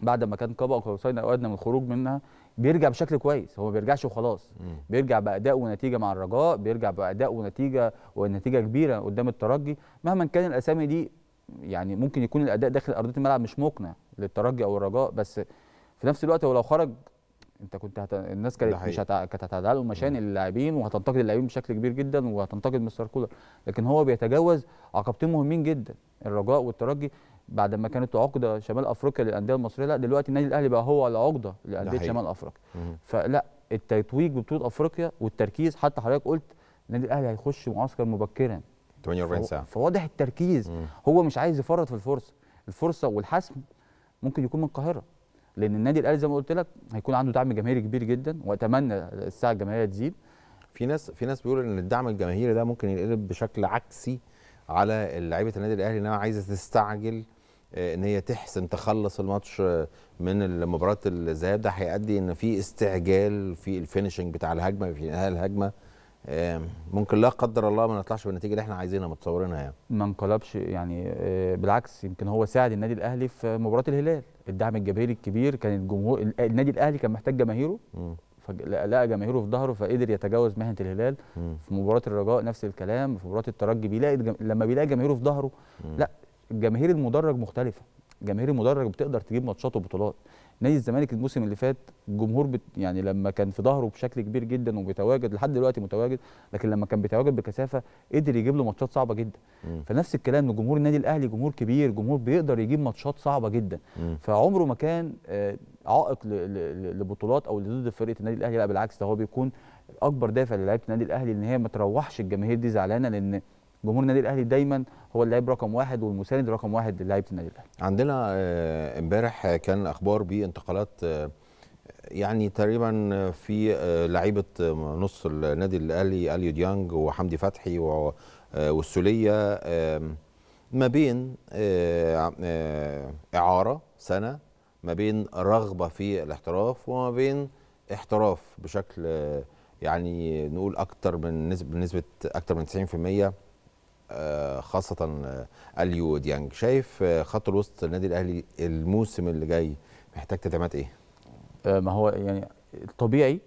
بعد ما كان كابا وقوسين او ادنى من الخروج منها بيرجع بشكل كويس هو ما بيرجعش وخلاص بيرجع باداء ونتيجه مع الرجاء بيرجع باداء ونتيجه ونتيجه كبيره قدام الترجي مهما كان الاسامي دي يعني ممكن يكون الاداء داخل ارضيه الملعب مش مقنع للترجي او الرجاء بس في نفس الوقت هو لو خرج انت كنت هت... الناس كانت مش هت... كانت هتعدل مشان اللاعبين وهتنتقد اللاعبين بشكل كبير جدا وهتنتقد مستر كولر لكن هو بيتجاوز عقبتين مهمين جدا الرجاء والترجي بعد ما كانت عقده شمال افريقيا للانديه المصريه لا دلوقتي النادي الاهلي بقى هو العقده لانديه شمال افريقيا فلا التتويج ببطوله افريقيا والتركيز حتى حضرتك قلت النادي الاهلي هيخش معسكر مبكرا 48 ساعه فواضح التركيز مم. هو مش عايز يفرط في الفرصه الفرصه والحسم ممكن يكون من القاهره لان النادي الاهلي زي ما قلت لك هيكون عنده دعم جماهيري كبير جدا واتمنى الساعه الجماهيريه تزيد في ناس في ناس بيقولوا ان الدعم الجماهيري ده ممكن ينقلب
بشكل عكسي على لعيبه النادي الاهلي انها عايزه تستعجل آه، ان هي تحسن تخلص الماتش آه، من مباراه الذهاب ده هيؤدي ان في استعجال في الفينشنج بتاع الهجمه في انهاء الهجمه ممكن لا قدر الله ما نطلعش
بالنتيجه اللي احنا عايزينها متصورينها يعني ما انقلبش يعني آه، بالعكس يمكن هو ساعد النادي الاهلي في مباراه الهلال الدعم الجماهيري الكبير كان الجمهور النادي الاهلي كان محتاج جماهيره لقى جماهيره في ظهره فقدر يتجاوز مهنه الهلال م. في مباراه الرجاء نفس الكلام في مباراه الترجي بيلاقي جم... لما بيلاقي جماهيره في ظهره لا الجماهير المدرج مختلفه جماهير المدرج بتقدر تجيب ماتشات وبطولات نادي الزمالك الموسم اللي فات الجمهور بت يعني لما كان في ظهره بشكل كبير جدا وبيتواجد لحد دلوقتي متواجد لكن لما كان بيتواجد بكثافه قدر يجيب له ماتشات صعبه جدا م. فنفس الكلام ان جمهور النادي الاهلي جمهور كبير جمهور بيقدر يجيب ماتشات صعبه جدا م. فعمره ما كان آه، عائق لبطولات او لضد فرقه النادي الاهلي لا بالعكس ده هو بيكون اكبر دافع للعيبه النادي الاهلي ان هي ما تروحش الجماهير دي زعلانه لان جمهور النادي الاهلي دايما هو اللاعب رقم واحد والمساند رقم واحد للاعيبه النادي الاهلي. عندنا
آه، امبارح كان اخبار بانتقالات آه، يعني تقريبا في آه، لعيبه نص النادي الاهلي اليو ديانج وحمدي فتحي والسوليه ما بين اعاره سنه ما بين رغبه في الاحتراف وما بين احتراف بشكل يعني نقول اكتر من نسبه اكتر من 90% آه، خاصه آه، اليو ديانج يعني شايف آه، خط الوسط النادي الاهلي
الموسم اللي جاي محتاج تدعيمات ايه ما هو يعني الطبيعي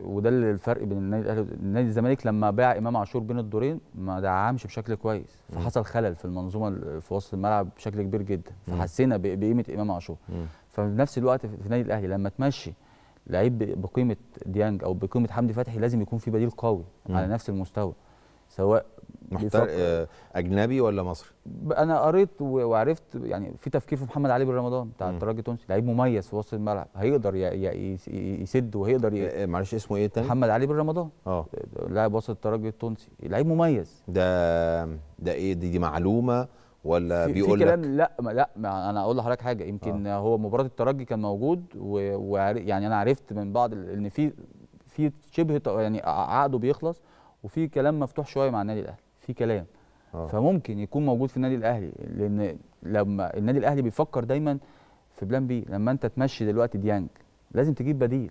وده اللي الفرق بين النادي الاهلي نادي الزمالك لما باع امام عاشور بين الدورين ما دعمش بشكل كويس فحصل خلل في المنظومه في وسط الملعب بشكل كبير جدا فحسينا بقيمه امام عاشور ففي نفس الوقت في النادي الاهلي لما تمشي لعيب بقيمه ديانج او بقيمه حمدي فتحي لازم يكون في بديل قوي على نفس المستوى سواء محترف آه، اجنبي ولا مصري؟ انا قريت وعرفت يعني في تفكير في محمد علي بن رمضان بتاع الترجي التونسي لعيب مميز في وسط الملعب هيقدر يسد وهيقدر ي... آه، آه، معلش اسمه ايه تاني؟ محمد علي بن رمضان اه لاعب وسط الترجي التونسي لعيب مميز ده ده ايه دي, دي معلومه ولا بيقول في كلام لك؟ لا ما لا ما انا اقول لحضرتك حاجه يمكن أوه. هو مباراه الترجي كان موجود و... ويعني انا عرفت من بعض ان في في شبه يعني عقده بيخلص وفي كلام مفتوح شويه مع النادي الاهلي في كلام أوه. فممكن يكون موجود في النادي الاهلي لان لما النادي الاهلي بيفكر دايما في بلان بي لما انت تمشي دلوقتي ديانج لازم تجيب بديل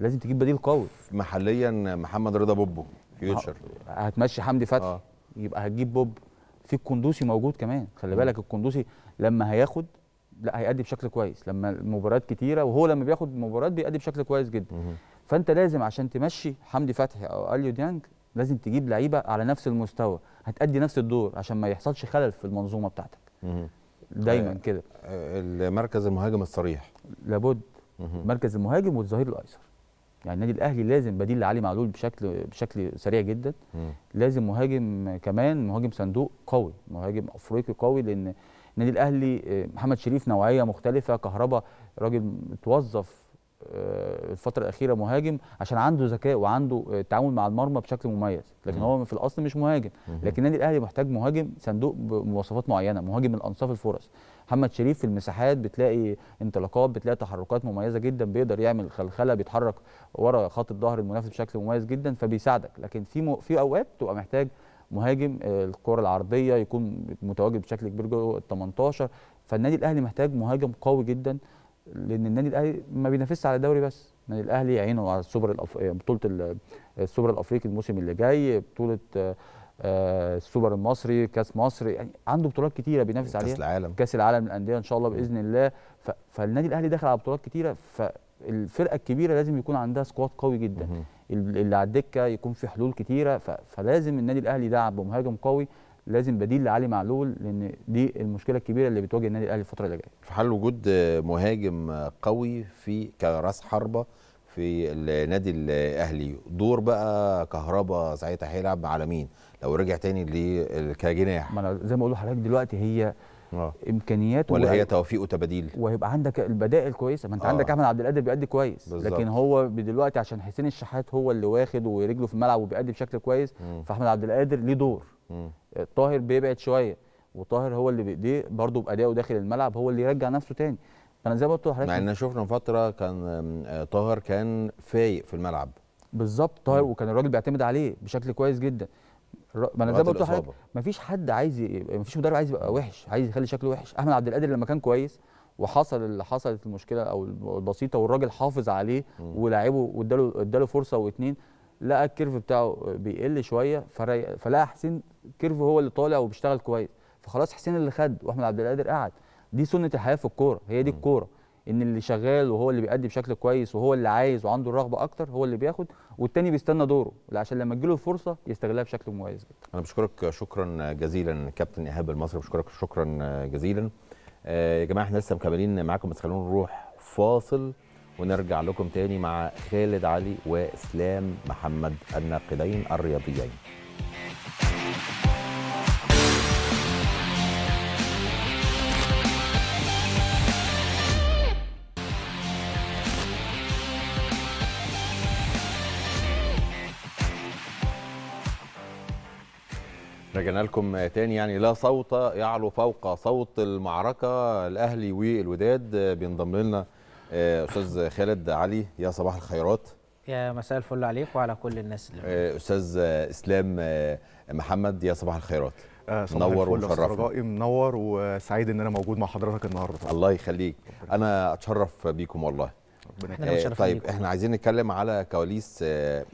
لازم تجيب بديل قوي محليا محمد رضا بوبو فيوتشر آه، هتمشي حمدي فتحي آه. يبقى هتجيب بوب في الكندوسي موجود كمان خلي بالك الكندوسي لما هياخد لا هيأدي بشكل كويس لما المباريات كتيره وهو لما بياخد مباريات بيأدي بشكل كويس جدا مه. فانت لازم عشان تمشي حمدي فتحي او اليو ديانج لازم تجيب لعيبه على نفس المستوى هتأدي نفس الدور عشان ما يحصلش خلل في المنظومه بتاعتك دايما آه، كده المركز المهاجم الصريح لابد مركز المهاجم والظهير الايسر يعني النادي الاهلي لازم بديل لعلي معلول بشكل بشكل سريع جدا لازم مهاجم كمان مهاجم صندوق قوي مهاجم افريقي قوي لان النادي الاهلي آه، محمد شريف نوعيه مختلفه كهربا راجل توظف آه، الفتره الاخيره مهاجم عشان عنده ذكاء وعنده التعامل آه، مع المرمى بشكل مميز لكن هو في الاصل مش مهاجم لكن النادي الاهلي محتاج مهاجم صندوق بمواصفات معينه مهاجم من انصاف الفرص محمد شريف في المساحات بتلاقي انطلاقات بتلاقي تحركات مميزه جدا بيقدر يعمل خلخله بيتحرك ورا خط الظهر المنافس بشكل مميز جدا فبيساعدك لكن في م... في اوقات تبقى محتاج مهاجم آه، الكره العرضيه يكون متواجد بشكل كبير جوه ال 18 فالنادي الاهلي محتاج مهاجم قوي جدا لان النادي الاهلي ما بينافسش على الدوري بس النادي الاهلي عينه على السوبر الأف... بطوله السوبر الافريقي الموسم اللي جاي بطوله آه، السوبر المصري كاس مصر يعني عنده بطولات كتيره بينافس عليها كاس العالم كاس العالم للانديه ان شاء الله باذن الله ف... فالنادي الاهلي داخل على بطولات كتيره فالفرقه الكبيره لازم يكون عندها سكواد قوي جدا اللي على الدكه يكون في حلول كتيره ف... فلازم النادي الاهلي يلعب بمهاجم قوي لازم بديل لعلي معلول لان دي المشكله الكبيره اللي بتواجه النادي الاهلي الفتره اللي جايه. في حال وجود مهاجم قوي في كراس حربه في
النادي الاهلي دور بقى كهربا ساعتها هيلعب على مين لو رجع تاني
كجناح ما انا زي ما اقول لحضرتك دلوقتي هي آه. امكانياته ولا هي توفيق وتبديل وهيبقى عندك البدائل كويسه ما انت أوه. عندك احمد عبد القادر بيأدي كويس بالزبط. لكن هو دلوقتي عشان حسين الشحات هو اللي واخد ورجله في الملعب وبيأدي بشكل كويس مم. فاحمد عبد القادر ليه دور آه، طاهر بيبعد شويه وطاهر هو اللي بايديه برده بادائه داخل الملعب هو اللي يرجع نفسه تاني فانا زي ما قلت لحضرتك مع ان شفنا فتره كان آه، طاهر كان فايق في الملعب بالظبط طاهر وكان الراجل بيعتمد عليه بشكل كويس جدا ما انا زي ما قلت لحضرتك مفيش حد عايز مفيش مدرب عايز يبقى وحش عايز يخلي شكله وحش احمد عبد القادر لما كان كويس وحصل اللي حصلت المشكله او البسيطه والراجل حافظ عليه ولاعبه واداله اداله فرصه واثنين لقى الكيرف بتاعه بيقل شويه فلقى حسين كيرف هو اللي طالع وبيشتغل كويس فخلاص حسين اللي خد واحمد عبد القادر قعد دي سنه الحياه في الكوره هي دي الكوره ان اللي شغال وهو اللي بيأدي بشكل كويس وهو اللي عايز وعنده الرغبه اكتر هو اللي بياخد والتاني بيستنى دوره عشان لما تجيله الفرصه يستغلها بشكل مميز جدا. انا بشكرك
شكرا جزيلا كابتن ايهاب المصري بشكرك شكرا جزيلا. آه، يا جماعه احنا لسه مكملين معاكم بس خلونا نروح فاصل ونرجع لكم تاني مع خالد علي واسلام محمد الناقدين الرياضيين رجعنا لكم تاني يعني لا صوت يعلو فوق صوت المعركة الأهلي والوداد بينضم لنا آه، استاذ خالد علي يا صباح الخيرات
يا مساء الفل عليك وعلى كل الناس اللي آه،
استاذ اسلام آه، محمد يا صباح الخيرات منور ومشرفنا
منور وسعيد ان انا موجود مع حضرتك النهارده
الله يخليك انا اتشرف بيكم والله ربنا يخليك طيب احنا عايزين نتكلم على كواليس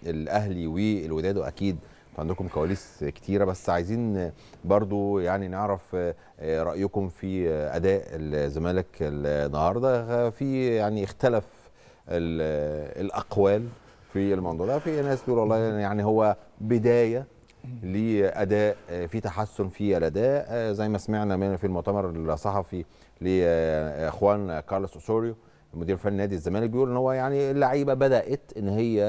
الاهلي والوداد واكيد عندكم كواليس كتيره بس عايزين برضو يعني نعرف آه، رايكم في اداء الزمالك النهارده في يعني اختلف الاقوال في الموضوع ده في ناس تقول والله يعني هو بدايه لاداء آه، في تحسن في الاداء آه، زي ما سمعنا من في المؤتمر الصحفي لاخوان كارلوس اوسوريو المدير الفني نادي الزمالك بيقول ان هو يعني اللعيبه بدات ان هي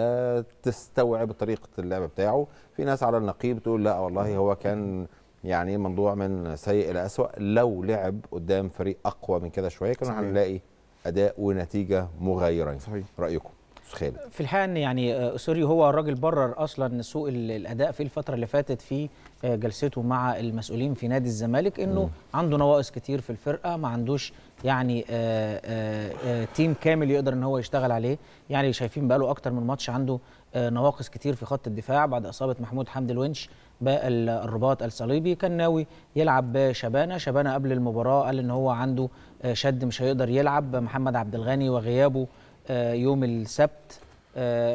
تستوعب طريقه اللعب بتاعه في ناس على النقيض بتقول لا والله هو كان يعني موضوع من سيء الى اسوء لو لعب قدام فريق اقوى من كده شويه كنا هنلاقي اداء ونتيجه مغايرين صحيح. رايكم خالد
في الحقيقه ان يعني آه، سوري هو الراجل برر اصلا سوء الاداء في الفتره اللي فاتت في آه، جلسته مع المسؤولين في نادي الزمالك انه م. عنده نواقص كتير في الفرقه ما عندوش يعني آآ آه، آآ تيم كامل يقدر ان هو يشتغل عليه يعني شايفين بقاله اكتر من ماتش عنده آه، نواقص كتير في خط الدفاع بعد اصابه محمود حمدي الونش بالرباط الصليبي كان ناوي يلعب شبانه شبانه قبل المباراه قال ان هو عنده آه، شد مش هيقدر يلعب محمد عبد الغني وغيابه آه، يوم السبت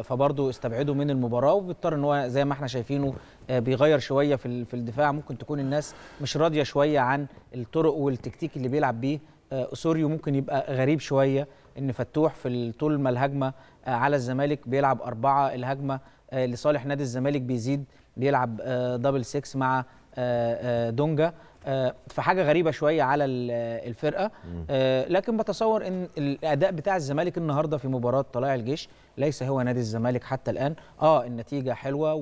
فبرضه استبعده من المباراه وبيضطر ان هو زي ما احنا شايفينه بيغير شويه في في الدفاع ممكن تكون الناس مش راضيه شويه عن الطرق والتكتيك اللي بيلعب بيه اسوريو ممكن يبقى غريب شويه ان فتوح في طول ما الهجمه آه، على الزمالك بيلعب اربعه الهجمه آه، لصالح نادي الزمالك بيزيد بيلعب دبل آه، 6 مع دونجا فحاجه غريبه شويه على الفرقه لكن بتصور ان الاداء بتاع الزمالك النهارده في مباراه طلائع الجيش ليس هو نادي الزمالك حتى الان اه النتيجه حلوه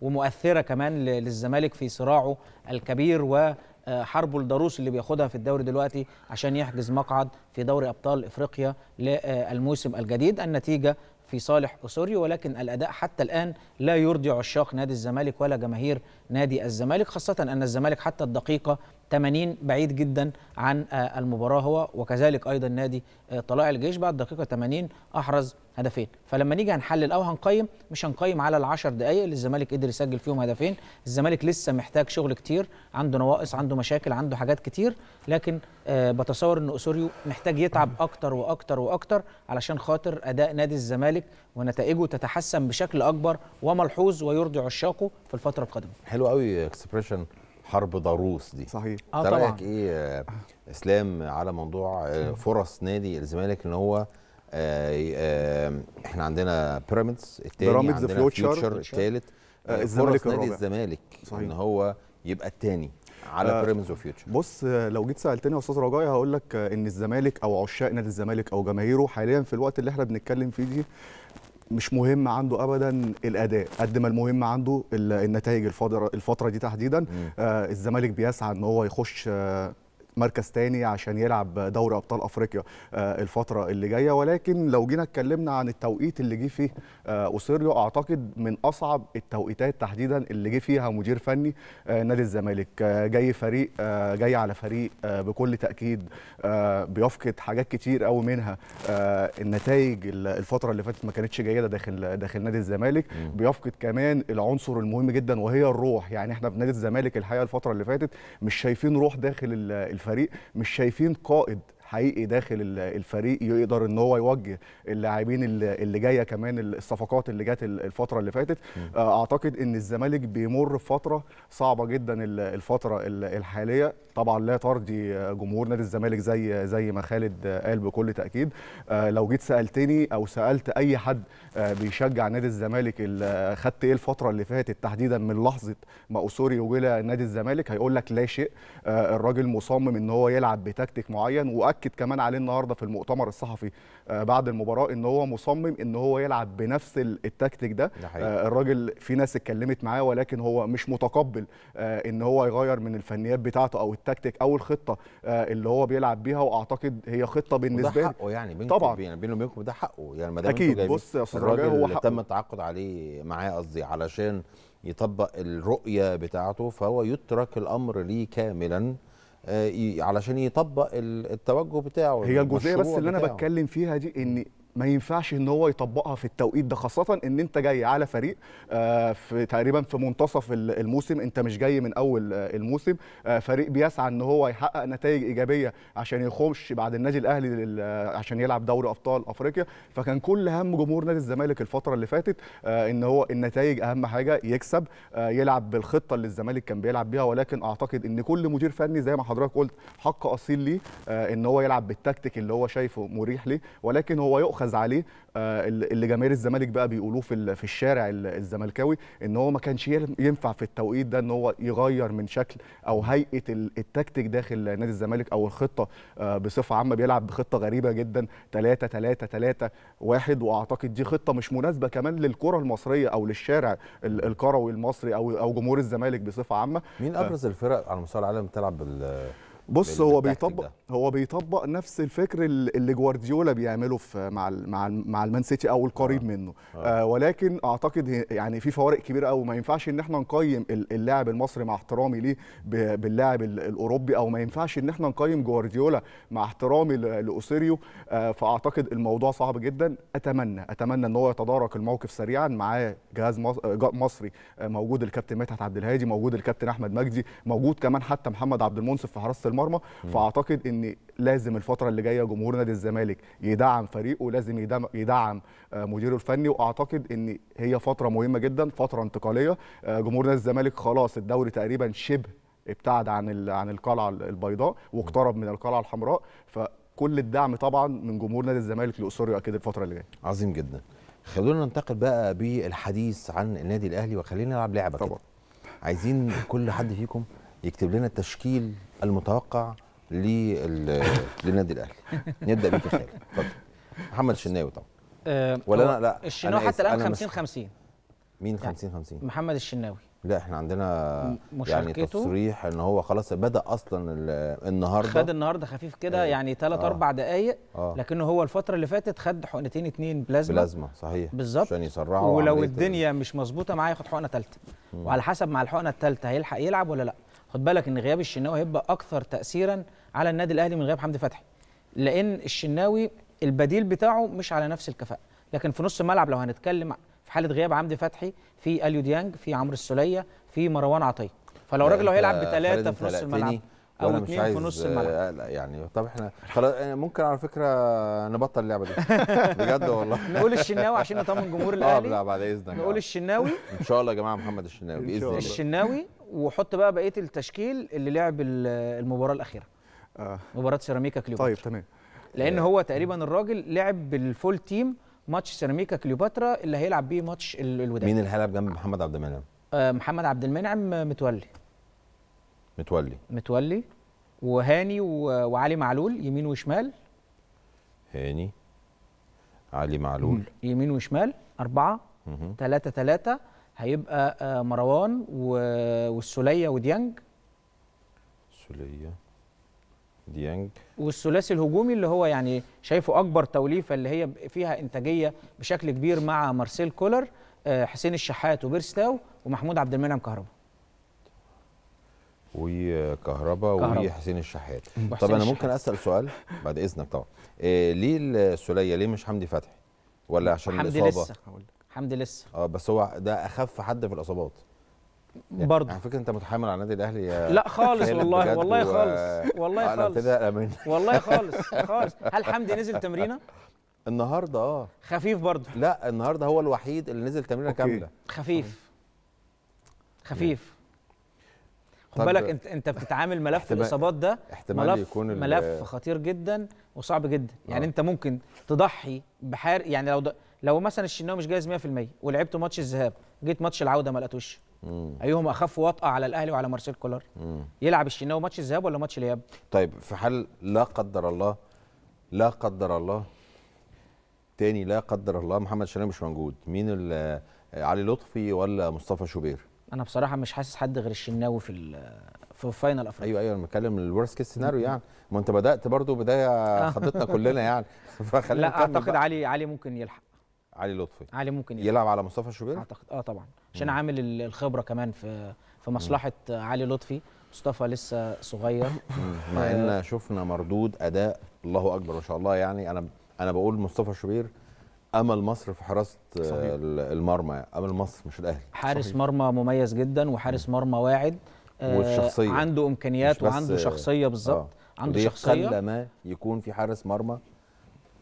ومؤثره كمان للزمالك في صراعه الكبير و آه، حربه لداروس اللي بياخدها في الدوري دلوقتي عشان يحجز مقعد في دوري ابطال افريقيا للموسم الجديد النتيجه في صالح اسوريو ولكن الاداء حتى الان لا يرضي عشاق نادي الزمالك ولا جماهير نادي الزمالك خاصه ان الزمالك حتى الدقيقه 80 بعيد جدا عن آه، المباراه هو وكذلك ايضا نادي آه، طلائع الجيش بعد دقيقه 80 احرز هدفين فلما نيجي هنحلل او هنقيم مش هنقيم على ال10 دقائق اللي الزمالك قدر يسجل فيهم هدفين الزمالك لسه محتاج شغل كتير عنده نواقص عنده مشاكل عنده حاجات كتير لكن آه، بتصور ان اسوريو محتاج يتعب اكتر واكتر واكتر علشان خاطر اداء نادي الزمالك ونتائجه تتحسن بشكل اكبر وملحوظ ويرضي عشاقه في الفتره القادمه
حلو قوي اكسبريشن حرب ضروس دي صحيح اه طبعا ايه آه، اسلام على موضوع آه، فرص نادي الزمالك ان هو آه، احنا عندنا بيراميدز الثاني بيراميدز فيوتشر الثالث الزمالك نادي الزمالك صحيح. ان هو يبقى الثاني على آه بيراميدز وفيوتشر
بص لو جيت سالتني يا استاذ رجاء هقول لك ان الزمالك او عشاق نادي الزمالك او جماهيره حاليا في الوقت اللي احنا بنتكلم فيه دي مش مهم عنده ابدا الاداء قد ما المهم عنده النتائج الفتره دي تحديدا آه، الزمالك بيسعى ان هو يخش آه، مركز تاني عشان يلعب دوري ابطال افريقيا آه، الفتره اللي جايه ولكن لو جينا اتكلمنا عن التوقيت اللي جه فيه آه، اوسيريو اعتقد من اصعب التوقيتات تحديدا اللي جه فيها مدير فني آه، نادي الزمالك جاي فريق جاي على فريق بكل تاكيد بيفقد حاجات كتير قوي منها النتائج الفتره اللي فاتت ما كانتش جيده داخل داخل نادي الزمالك بيفقد كمان العنصر المهم جدا وهي الروح يعني احنا في نادي الزمالك الحقيقه الفتره اللي فاتت مش شايفين روح داخل الفريق مش شايفين قائد حقيقي داخل الفريق يقدر ان هو يوجه اللاعبين اللي جايه كمان الصفقات اللي جت الفتره اللي فاتت آه، اعتقد ان الزمالك بيمر بفتره صعبه جدا الفتره الحاليه طبعا لا ترضي جمهور نادي الزمالك زي زي ما خالد قال بكل تاكيد آه، لو جيت سالتني او سالت اي حد آه، بيشجع نادي الزمالك خدت ايه الفتره اللي فاتت تحديدا من لحظه ما اسوري وجيلا نادي الزمالك هيقول لك لا شيء الراجل مصمم ان هو يلعب بتكتيك معين واكد اكد كمان عليه النهارده في المؤتمر الصحفي آه، بعد المباراه ان هو مصمم ان هو يلعب بنفس التكتيك ده, ده آه، الراجل في ناس اتكلمت معاه ولكن هو مش متقبل آه، ان هو يغير من الفنيات بتاعته او التكتيك او الخطه اللي هو بيلعب بيها واعتقد هي خطه بالنسبه له حقه
يعني بينكم طبعا يعني بينه وبينكم ده حقه يعني ما دام اكيد بص يا استاذ رجاء هو حقه تم التعاقد عليه معاه قصدي علشان يطبق الرؤيه بتاعته فهو يترك الامر ليه كاملا آه، علشان يطبق التوجه
بتاعه هي الجزئيه بس اللي بتاعه. انا بتكلم فيها دي ان ما ينفعش ان هو يطبقها في التوقيت ده خاصه ان انت جاي على فريق آه، في تقريبا في منتصف الموسم انت مش جاي من اول آه، الموسم آه، فريق بيسعى ان هو يحقق نتائج ايجابيه عشان يخش بعد النادي الاهلي عشان يلعب دوري ابطال افريقيا فكان كل هم جمهور نادي الزمالك الفتره اللي فاتت ان هو النتائج اهم حاجه يكسب يلعب بالخطه اللي الزمالك كان بيلعب بيها ولكن اعتقد ان كل مدير فني زي ما حضرتك قلت حق اصيل ليه ان هو يلعب بالتكتيك اللي هو شايفه مريح ليه ولكن هو يؤخذ يؤخذ عليه آه، اللي جماهير الزمالك بقى بيقولوه في في الشارع الزملكاوي ان هو ما كانش ينفع في التوقيت ده ان هو يغير من شكل او هيئه التكتيك داخل نادي الزمالك او الخطه آه، بصفه عامه بيلعب بخطه غريبه جدا 3 3 3 1 واعتقد دي خطه مش مناسبه كمان للكره المصريه او للشارع الكروي المصري او او جمهور الزمالك بصفه عامه مين ابرز الفرق على مستوى العالم بتلعب بال بص هو بيطبق هو بيطبق نفس الفكر اللي جوارديولا بيعمله في مع الـ مع الـ مع المان سيتي او القريب آه. منه آه. آه ولكن اعتقد يعني في فوارق كبيره قوي ما ينفعش ان احنا نقيم اللاعب المصري مع احترامي ليه باللاعب الاوروبي او ما ينفعش ان احنا نقيم جوارديولا مع احترامي لاوسيريو آه فاعتقد الموضوع صعب جدا اتمنى اتمنى ان هو يتدارك الموقف سريعا معاه جهاز مصري آه، موجود الكابتن مدحت عبد الهادي موجود الكابتن احمد مجدي موجود كمان حتى محمد عبد المنصف في حراسه المرمى فاعتقد ان لازم الفتره اللي جايه جمهور نادي الزمالك يدعم فريقه لازم يدعم, يدعم آه، مديره الفني واعتقد ان هي فتره مهمه جدا فتره انتقاليه آه، جمهور نادي الزمالك خلاص الدوري تقريبا شبه ابتعد عن عن القلعه البيضاء واقترب من القلعه الحمراء فكل الدعم طبعا من جمهور نادي الزمالك لاسره اكيد الفتره اللي جايه
عظيم جدا خلونا ننتقل بقى بالحديث عن النادي الاهلي وخلينا نلعب لعبه طبعا كده. عايزين كل حد فيكم يكتب لنا التشكيل المتوقع (laughs) للنادي الاهلي نبدا بك يا خالد اتفضل محمد الشناوي طبعا آه، ولا انا لا
الشناوي حتى
الان 50 50
مين 50 يعني 50
محمد الشناوي
لا احنا عندنا يعني تصريح ان هو خلاص بدا اصلا النهارده خد
النهارده خفيف كده ايه يعني 3 4 آه دقائق آه لكن هو الفتره اللي فاتت خد حقنتين اتنين بلازما بلازما
صحيح بالظبط عشان يسرعوا ولو الدنيا
مش مظبوطه معاه ياخد حقنه ثالثه وعلى حسب مع الحقنه الثالثه هيلحق يلعب ولا لا خد بالك ان غياب الشناوي هيبقى اكثر تاثيرا على النادي الاهلي من غياب حمدي فتحي لان الشناوي البديل بتاعه مش على نفس الكفاءه لكن في نص الملعب لو هنتكلم في حاله غياب حمدي فتحي في اليو ديانج في عمرو السوليه في مروان عطيه فلو راجل لو هيلعب آه، بثلاثه في نص الملعب او اثنين في نص الملعب آه،
لا يعني طب احنا خلاص آه، ممكن على فكره نبطل اللعبه دي (laughs) بجد والله نقول الشناوي عشان نطمن جمهور (laughs) الاهلي اه بعد اذنك نقول الشناوي ان شاء الله يا جماعه محمد الشناوي باذن الله الشناوي
وحط بقى بقيه التشكيل اللي لعب المباراه الاخيره آه. مباراه سيراميكا كليوباترا طيب تمام لان آه. هو تقريبا الراجل لعب بالفول تيم ماتش سيراميكا كليوباترا اللي هيلعب بيه ماتش الوداد مين اللي هيلعب جنب محمد عبد المنعم آه محمد عبد المنعم آه، متولي متولي متولي وهاني وعلي معلول يمين وشمال هاني علي معلول يمين وشمال أربعة ثلاثة تلاتة تلاتة هيبقى آه، مروان والسوليه وديانج
السوليه ديانج
والثلاثي الهجومي اللي هو يعني شايفه اكبر توليفه اللي هي فيها انتاجيه بشكل كبير مع مارسيل كولر آه، حسين الشحات وبيرستاو ومحمود عبد المنعم كهربا
وكهربا وحسين الشحات طب انا ممكن اسال سؤال بعد اذنك طبعا إيه ليه السوليه ليه مش حمدي فتحي ولا عشان حمدي الاصابه لسه. حمدي لسه اه بس هو ده اخف حد في الاصابات يعني برضه على فكره انت متحامل على النادي الاهلي لا خالص والله والله و... خالص والله خالص امين (laughs) والله
خالص خالص
هل حمدي نزل تمرينه
النهارده اه خفيف برضه لا النهارده هو الوحيد اللي نزل تمرينه كامله
خفيف خفيف خد بالك انت انت بتتعامل ملف احتمال الاصابات ده احتمال ملف يكون ملف خطير جدا وصعب جدا يعني آه. انت ممكن تضحي بحار يعني لو لو مثلا الشناوي مش جاهز 100% ولعبت ماتش الذهاب جيت ماتش العوده ما لقيتوش ايهما اخف وطأة على الاهلي وعلى مارسيل كولر يلعب الشناوي ماتش الذهاب ولا ماتش الاياب طيب في حال لا قدر الله
لا قدر الله تاني لا قدر الله محمد شناوي مش موجود مين آه، علي لطفي ولا مصطفى شوبير
انا بصراحه مش حاسس حد غير الشناوي في في فاينل
افريقيا ايوه ايوه انا بتكلم الورست كيس سيناريو يعني ما انت بدات برضو بدايه (laughs) خضتنا كلنا يعني
فخلينا لا اعتقد بقى. علي علي ممكن يلحق علي لطفي علي ممكن يلعب, يلعب على مصطفى شوبير اعتقد اه طبعا عشان عامل الخبره كمان في في مصلحه مم. علي لطفي مصطفى لسه صغير (laughs) مع ان آه.
شفنا مردود اداء الله اكبر ما شاء الله يعني انا انا بقول مصطفى شوبير امل مصر في حراسه المرمى امل مصر مش الاهلي حارس صحيح.
مرمى مميز جدا وحارس مرمى واعد آه، والشخصيه عنده امكانيات وعنده شخصيه بالظبط آه. عنده شخصيه قل
ما يكون في حارس مرمى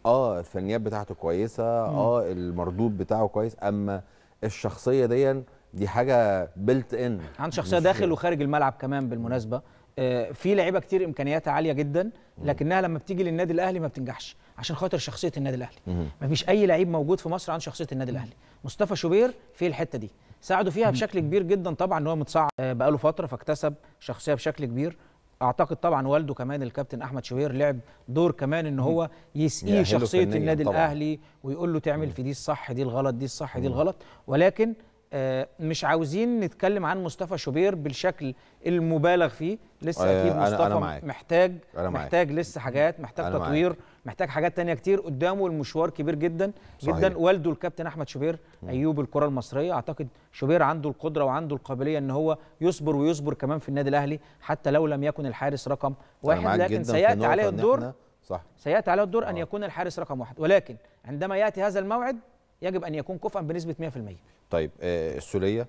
اه الفنيات بتاعته كويسه اه المردود بتاعه كويس اما الشخصيه دي دي حاجه بيلت ان
عن شخصيه داخل يعني. وخارج الملعب كمان بالمناسبه آه، في لعيبه كتير امكانياتها عاليه جدا لكنها لما بتيجي للنادي الاهلي ما بتنجحش عشان خاطر شخصيه النادي الاهلي ما فيش اي لعيب موجود في مصر عن شخصيه النادي الاهلي مصطفى شوبير في الحته دي ساعده فيها بشكل كبير جدا طبعا ان هو متصعد آه، بقاله فتره فاكتسب شخصيه بشكل كبير اعتقد طبعا والده كمان الكابتن احمد شوير لعب دور كمان ان هو يسقي شخصيه النادي طبعًا. الاهلي ويقول له تعمل في دي الصح دي الغلط دي الصح دي الغلط ولكن آه، مش عاوزين نتكلم عن مصطفى شوبير بالشكل المبالغ فيه لسه آه، اكيد مصطفى أنا معاك. محتاج أنا معاك. محتاج لسه حاجات محتاج أنا تطوير معاك. محتاج حاجات تانية كتير قدامه المشوار كبير جدا صحيح. جدا والده الكابتن احمد شوبير ايوب الكره المصريه اعتقد شوبير عنده القدره وعنده القابليه ان هو يصبر ويصبر كمان في النادي الاهلي حتى لو لم يكن الحارس رقم واحد لكن سياتي عليه الدور صح سياتي عليه الدور ان آه. يكون الحارس رقم واحد ولكن عندما ياتي هذا الموعد يجب ان يكون كفءا بنسبه 100%
طيب آه، السوليه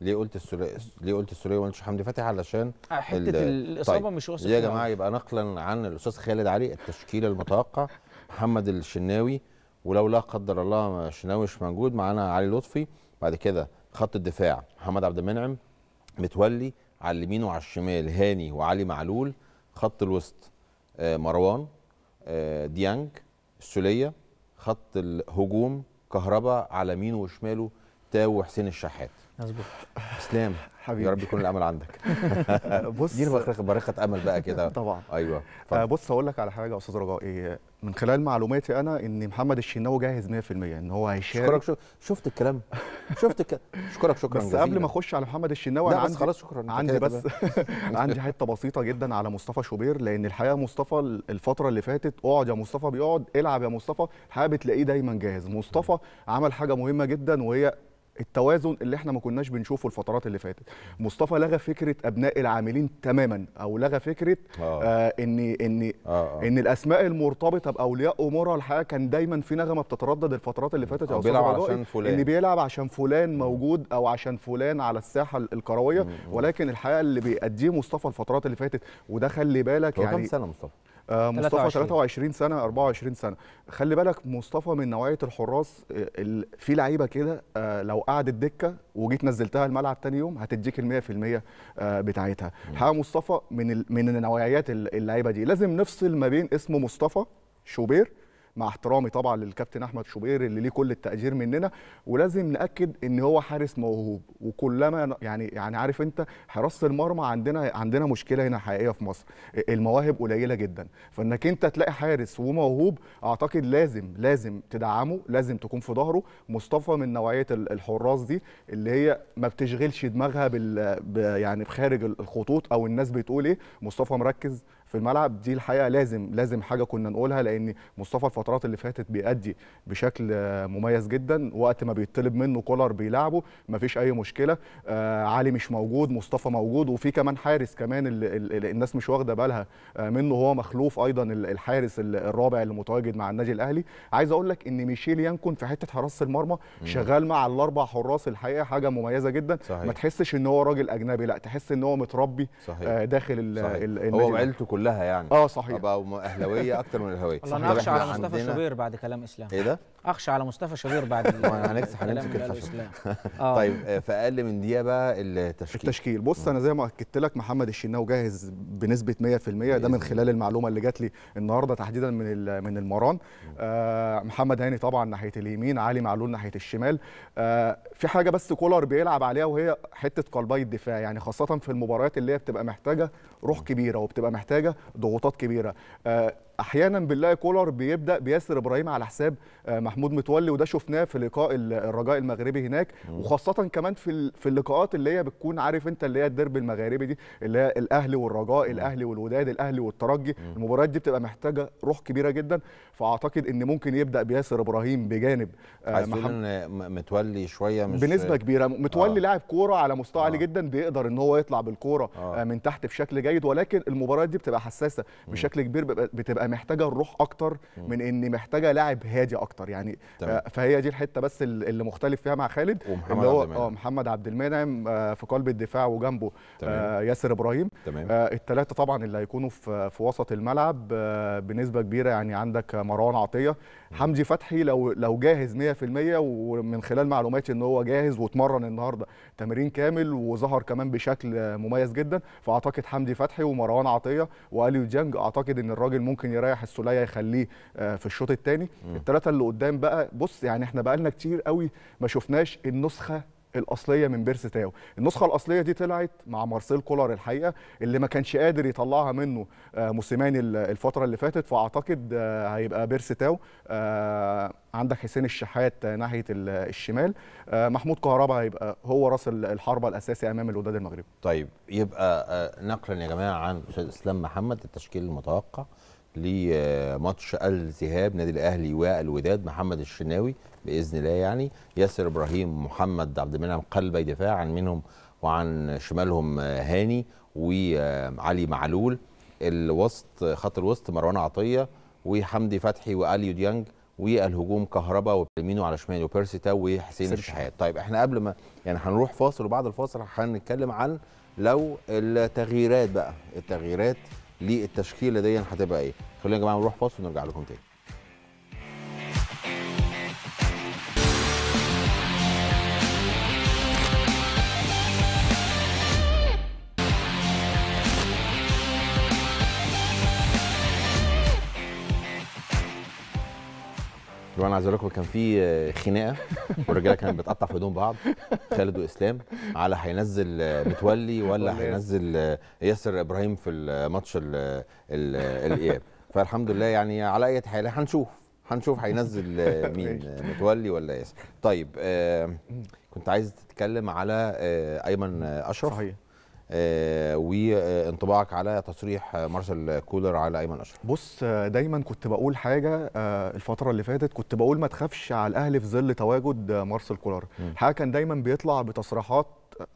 ليه قلت السوليه ليه قلت وما قلتش حمدي فتحي علشان آه، حته الاصابه طيب. مش واثقه يا جماعه يبقى نقلا عن الاستاذ خالد علي التشكيل المتوقع محمد الشناوي ولو لا قدر الله الشناوي مش موجود معانا علي لطفي بعد كده خط الدفاع محمد عبد المنعم متولي على اليمين وعلى الشمال هاني وعلي معلول خط الوسط آه، مروان ديانج السوليه خط الهجوم كهربا على مين وشماله تاو وحسين الشحات مظبوط اسلام حبيبي يا رب يكون الامل عندك
(laughs) بص دي بريقه امل بقى كده طبعا ايوه آه بص اقول لك على حاجه يا استاذ رجاء إيه، من خلال معلوماتي انا ان محمد الشناوي جاهز 100% ان هو هيشارك اشكرك شو... شفت الكلام شفت الكلام اشكرك شكرا بس جزيلا. قبل ما اخش على محمد الشناوي انا عندي خلاص شكرا عندي بس (laughs) عندي حته بسيطه جدا على مصطفى شوبير لان الحقيقه مصطفى الفتره اللي فاتت اقعد يا مصطفى بيقعد العب يا مصطفى الحقيقه بتلاقيه دايما جاهز مصطفى عمل حاجه مهمه جدا وهي التوازن اللي احنا ما كناش بنشوفه الفترات اللي فاتت مصطفى لغى فكره ابناء العاملين تماما او لغى فكره آه. آه ان ان آه, آه. ان الاسماء المرتبطه باولياء امورها الحقيقه كان دايما في نغمه بتتردد الفترات اللي فاتت يا آه، استاذ بيلعب عشان فلان اللي بيلعب عشان فلان موجود او عشان فلان على الساحه الكرويه ولكن الحقيقه اللي بيأديه مصطفى الفترات اللي فاتت وده خلي بالك يعني كم سنه مصطفى آه، مصطفى 23 سنه 24 سنه خلي بالك مصطفى من نوعيه الحراس آه، في لعيبه كده آه، لو قعدت دكه وجيت نزلتها الملعب تاني يوم هتديك ال 100% بتاعتها الحقيقه مصطفى من من نوعيات اللعيبه دي لازم نفصل ما بين اسمه مصطفى شوبير مع احترامي طبعا للكابتن احمد شوبير اللي ليه كل التقدير مننا ولازم ناكد ان هو حارس موهوب وكلما يعني يعني عارف انت حراسه المرمى عندنا عندنا مشكله هنا حقيقيه في مصر المواهب قليله جدا فانك انت تلاقي حارس وموهوب اعتقد لازم لازم تدعمه لازم تكون في ظهره مصطفى من نوعيه الحراس دي اللي هي ما بتشغلش دماغها بال يعني بخارج الخطوط او الناس بتقول ايه مصطفى مركز في الملعب دي الحقيقه لازم لازم حاجه كنا نقولها لان مصطفى الفترات اللي فاتت بيأدي بشكل مميز جدا وقت ما بيطلب منه كولر بيلعبه مفيش اي مشكله آه علي مش موجود مصطفى موجود وفي كمان حارس كمان اللي الناس مش واخده بالها آه، منه هو مخلوف ايضا الحارس الرابع اللي متواجد مع النادي الاهلي عايز اقول لك ان ميشيل يانكون في حته حراسه المرمى شغال مع الاربع حراس الحقيقه حاجه مميزه جدا صحيح. ما تحسش ان هو راجل اجنبي لا تحس ان هو متربي صحيح. آه داخل صحيح. هو وعيلته كلها كلها يعني اه صحيح ابقى اهلاويه اكتر من
الهويه (laughs) الله انا على مصطفى شوبير بعد كلام اسلام ايه ده؟
اخشى على مصطفى شبير (laughs) بعد هنكسح هنمسك
الخشب
طيب آه، في اقل من دقيقه بقى التشكيل التشكيل بص انا زي ما اكدت لك محمد الشناوي جاهز بنسبه 100% ده من خلال المعلومه اللي جات لي النهارده تحديدا من من المران آه محمد هاني طبعا ناحيه اليمين علي معلول ناحيه الشمال آه في حاجه بس كولر بيلعب عليها وهي حته قلبي الدفاع يعني خاصه في المباريات اللي هي بتبقى محتاجه روح كبيره وبتبقى محتاجه ضغوطات كبيره آه احيانا بنلاقي كولر بيبدا بياسر ابراهيم على حساب آه، محمود متولي وده شفناه في لقاء الرجاء المغربي هناك وخاصه كمان في في اللقاءات اللي هي بتكون عارف انت اللي هي الدرب المغاربي دي اللي هي الاهلي والرجاء الاهلي والوداد الاهلي والترجي المباريات دي بتبقى محتاجه روح كبيره جدا فاعتقد ان ممكن يبدا بياسر ابراهيم بجانب آه، محمود متولي شويه مش بنسبه كبيره متولي آه. لاعب كوره على مستوى عالي آه. جدا بيقدر ان هو يطلع بالكوره آه. من تحت بشكل جيد ولكن المباريات دي بتبقى حساسه بشكل كبير بتبقى بتبقى محتاجه الروح اكتر من ان محتاجه لاعب هادي اكتر يعني تمام. آه، فهي دي الحته بس اللي مختلف فيها مع خالد اللي هو اه محمد عبد المنعم آه، في قلب الدفاع وجنبه طبعا. آه، ياسر ابراهيم تمام. الثلاثه طبعا اللي هيكونوا في في وسط الملعب بنسبه كبيره يعني عندك مروان عطيه حمدي فتحي لو لو جاهز 100% ومن خلال معلوماتي ان هو جاهز واتمرن النهارده تمرين كامل وظهر كمان بشكل مميز جدا فاعتقد حمدي فتحي ومروان عطيه واليو جانج اعتقد ان الراجل ممكن يريح السوليه يخليه آه، في الشوط الثاني الثلاثه اللي قدام بقى بص يعني احنا بقى لنا كتير قوي ما شفناش النسخه الاصليه من بيرس تاو النسخه الاصليه دي طلعت مع مارسيل كولر الحقيقه اللي ما كانش قادر يطلعها منه آه، موسيماني الفتره اللي فاتت فاعتقد آه، هيبقى بيرس تاو عندك حسين الشحات ناحيه الشمال محمود كهربا هيبقى هو راس الحربه الاساسي امام الوداد المغربي
طيب يبقى نقلا يا جماعه عن استاذ اسلام محمد التشكيل المتوقع لماتش الذهاب نادي الاهلي والوداد محمد الشناوي باذن الله يعني ياسر ابراهيم محمد عبد المنعم قلبي دفاع عن منهم وعن شمالهم آه، هاني وعلي معلول الوسط خط الوسط مروان عطيه وحمدي فتحي واليو ديانج والهجوم كهربا وبلمينو على شمال وبيرسيتا وحسين الشحات طيب احنا قبل ما يعني هنروح فاصل وبعد الفاصل هنتكلم عن لو التغييرات بقى التغييرات للتشكيله دي هتبقى ايه خلونا يا جماعه نروح فاصل ونرجع لكم تاني انا عايز اقول لكم كان في خناقه والرجاله كانت بتقطع في هدوم بعض خالد واسلام على هينزل متولي ولا هينزل ياسر ابراهيم في الماتش الاياب فالحمد لله يعني على اي حال هنشوف هنشوف هينزل مين (laughs) متولي ولا ياسر طيب كنت عايز تتكلم على آه، ايمن اشرف صحيح آه، وانطباعك على تصريح مارشال كولر على ايمن اشرف
بص آه، دايما كنت بقول حاجه آه، الفتره اللي فاتت كنت بقول ما تخافش على الاهلي في ظل تواجد مارسل كولر الحقيقه كان دايما بيطلع بتصريحات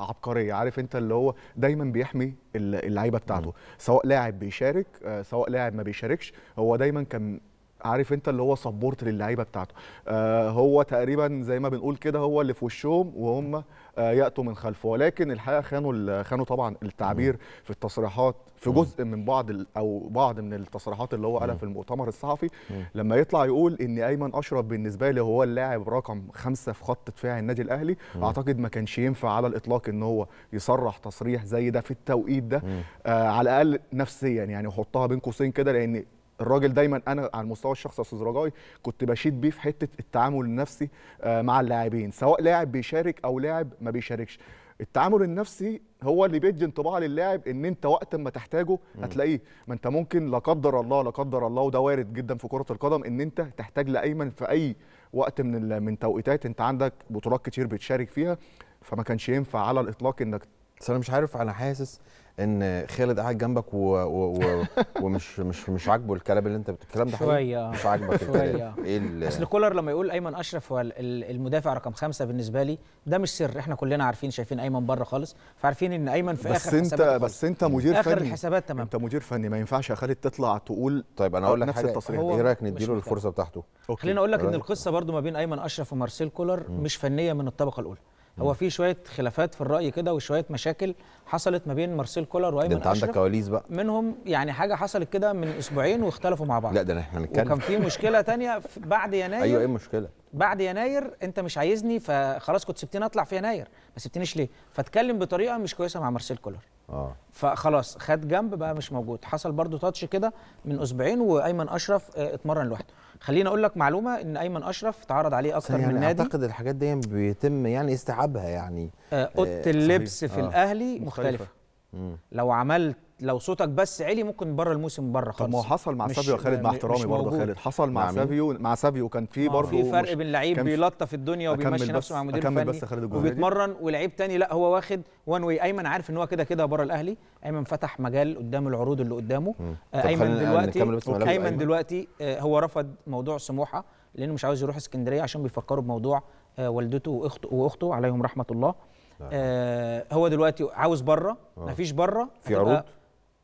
عبقريه عارف انت اللي هو دايما بيحمي اللعيبه بتاعته مم. سواء لاعب بيشارك سواء لاعب ما بيشاركش هو دايما كان عارف انت اللي هو سبورت للعيبه بتاعته آه هو تقريبا زي ما بنقول كده هو اللي في وشهم وهم آه ياتوا من خلفه ولكن الحقيقه خانوا خانوا طبعا التعبير مم. في التصريحات في جزء مم. من بعض او بعض من التصريحات اللي هو قالها في المؤتمر الصحفي مم. لما يطلع يقول ان ايمن اشرف بالنسبه لي هو اللاعب رقم خمسة في خط دفاع النادي الاهلي اعتقد ما كانش ينفع على الاطلاق ان هو يصرح تصريح زي ده في التوقيت ده آه على الاقل نفسيا يعني حطها بين قوسين كده لان الراجل دايما انا على المستوى الشخصي استاذ رجائي كنت بشيد بيه في حته التعامل النفسي آه، مع اللاعبين سواء لاعب بيشارك او لاعب ما بيشاركش التعامل النفسي هو اللي بيدي انطباع للاعب ان انت وقت ما تحتاجه هتلاقيه ما انت ممكن لا قدر الله لا قدر الله وده وارد جدا في كره القدم ان انت تحتاج لايمن في اي وقت من من توقيتات انت عندك بطولات كتير بتشارك فيها فما كانش ينفع على الاطلاق انك بس انا مش عارف انا حاسس ان خالد قاعد جنبك و... و... و... (laughs) ومش مش مش عاجبه الكلام اللي انت بتتكلم ده شويه
آه. مش عاجبك (laughs) شويه ايه ال... اصل كولر لما يقول ايمن اشرف هو المدافع رقم خمسة بالنسبه لي ده مش سر احنا كلنا عارفين شايفين ايمن بره خالص فعارفين ان ايمن في بس اخر انت بس انت مدير فني آخر الحسابات
تمام انت مدير فني ما ينفعش يا خالد تطلع تقول طيب انا اقول لك نفس التصريح ايه رايك نديله الفرصه بتاعته خليني اقول لك ان
القصه برضو ما بين ايمن اشرف ومارسيل كولر مش فنيه من الطبقه الاولى هو في شويه خلافات في الراي كده وشويه مشاكل حصلت ما بين مارسيل كولر وايمن انت عندك كواليس بقى منهم يعني حاجه حصلت كده من اسبوعين واختلفوا مع بعض لا
ده احنا هنتكلم وكان في
مشكله ثانيه بعد يناير ايوه ايه المشكله بعد يناير انت مش عايزني فخلاص كنت سبتني اطلع في يناير ما سبتنيش ليه فاتكلم بطريقه مش كويسه مع مارسيل كولر اه فخلاص خد جنب بقى مش موجود حصل برضو تاتش كده من اسبوعين وايمن اشرف آه، اتمرن لوحده خليني اقول لك معلومه ان ايمن اشرف اتعرض عليه اكتر يعني من نادي اعتقد
الحاجات دي بيتم يعني
استيعابها يعني آه، اوضه آه اللبس في آه. الاهلي مختلفه, مختلفة. لو عملت لو صوتك بس عالي ممكن بره الموسم بره خالص طب ما هو حصل مع سافيو خالد مع احترامي برضه خالد حصل مع نعم. سافيو
مع سافيو كان في برضه في فرق بين لعيب بيلطف
الدنيا وبيمشي نفسه مع مدير فني بس خالد وبيتمرن ولعيب تاني لا هو واخد وان واي ايمن عارف ان هو كده كده بره الاهلي ايمن فتح مجال قدام العروض اللي قدامه آه، ايمن دلوقتي ايمن آه، دلوقتي هو رفض موضوع سموحه لانه مش عاوز يروح اسكندريه عشان بيفكروا بموضوع آه، والدته واخته واخته عليهم رحمه الله نعم. آه هو دلوقتي عاوز بره مفيش بره في عروض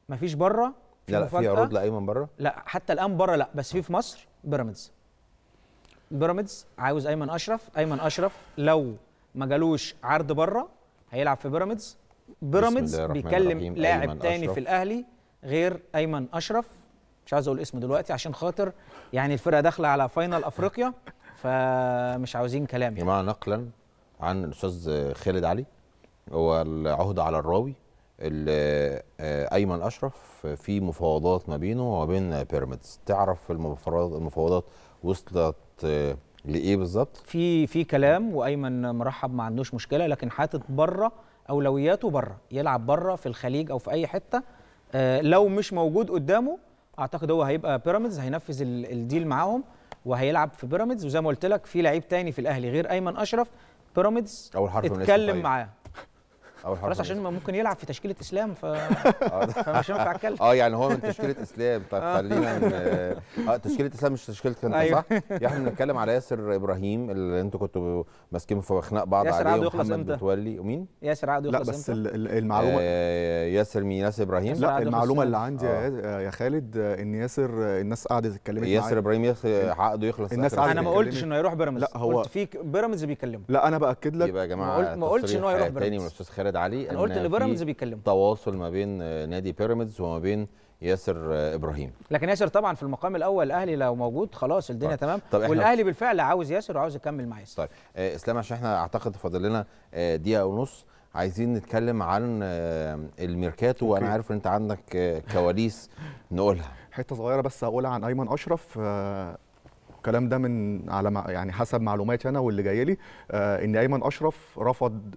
مفيش بره في لا مفاجأة. في عروض لايمن بره لا حتى الان بره لا بس في في مصر بيراميدز بيراميدز عاوز ايمن اشرف ايمن اشرف لو ما جالوش عرض بره هيلعب في بيراميدز بيراميدز بيكلم لاعب تاني في الاهلي غير ايمن اشرف مش عايز اقول اسمه دلوقتي عشان خاطر يعني الفرقه داخله على فاينل افريقيا فمش عاوزين كلام يعني. جماعه نقلا
عن الاستاذ خالد علي هو العهده على الراوي آه، ايمن اشرف في مفاوضات ما بينه وما بين بيراميدز تعرف
المفاوضات وصلت آه، لايه بالظبط في في كلام وايمن مرحب ما عندوش مشكله لكن حاطط بره اولوياته بره يلعب بره في الخليج او في اي حته آه، لو مش موجود قدامه اعتقد هو هيبقى بيراميدز هينفذ الديل معاهم وهيلعب في بيراميدز وزي ما قلت لك في لعيب تاني في الاهلي غير ايمن اشرف بيراميدز اتكلم طيب. معاه خلاص عشان ممكن يلعب في تشكيله اسلام ف... (laughs) آه. (laughs) فمش ينفع اتكلم اه يعني هو من تشكيله اسلام طب آه. خلينا
اه تشكيله اسلام مش تشكيله كانت أيوه. صح؟ يعني احنا بنتكلم على ياسر ابراهيم اللي انتوا كنتوا ماسكين في خناق بعض ياسر عليه يخلص إمتى؟ ومين؟ ياسر عقده يخلص لا بس المعلومه آه، ياسر مين
ياسر ابراهيم؟ لا المعلومه اللي عندي
يا خالد ان ياسر الناس قعدت تتكلم ياسر ابراهيم ياسر عقده يخلص الناس انا ما قلتش انه
هيروح بيراميدز لا هو قلت في بيراميدز بيكلمه
لا انا باكد
لك يبقى يا جماعه ما قلتش انه هيروح بيراميدز تاني من الاستاذ خالد احمد علي انا قلت ان بيراميدز بيتكلم تواصل ما بين نادي بيراميدز وما بين ياسر ابراهيم
لكن ياسر طبعا في المقام الاول الاهلي لو موجود خلاص الدنيا طيب. تمام طيب والاهلي ب... بالفعل عاوز ياسر وعاوز يكمل مع ياسر طيب آه اسلام عشان احنا اعتقد
فاضل لنا آه دقيقه ونص عايزين نتكلم عن آه الميركاتو وانا
عارف ان انت عندك آه كواليس نقولها حته صغيره بس هقولها عن ايمن اشرف آه الكلام ده من على يعني حسب معلوماتي انا واللي جاي لي آه ان ايمن اشرف رفض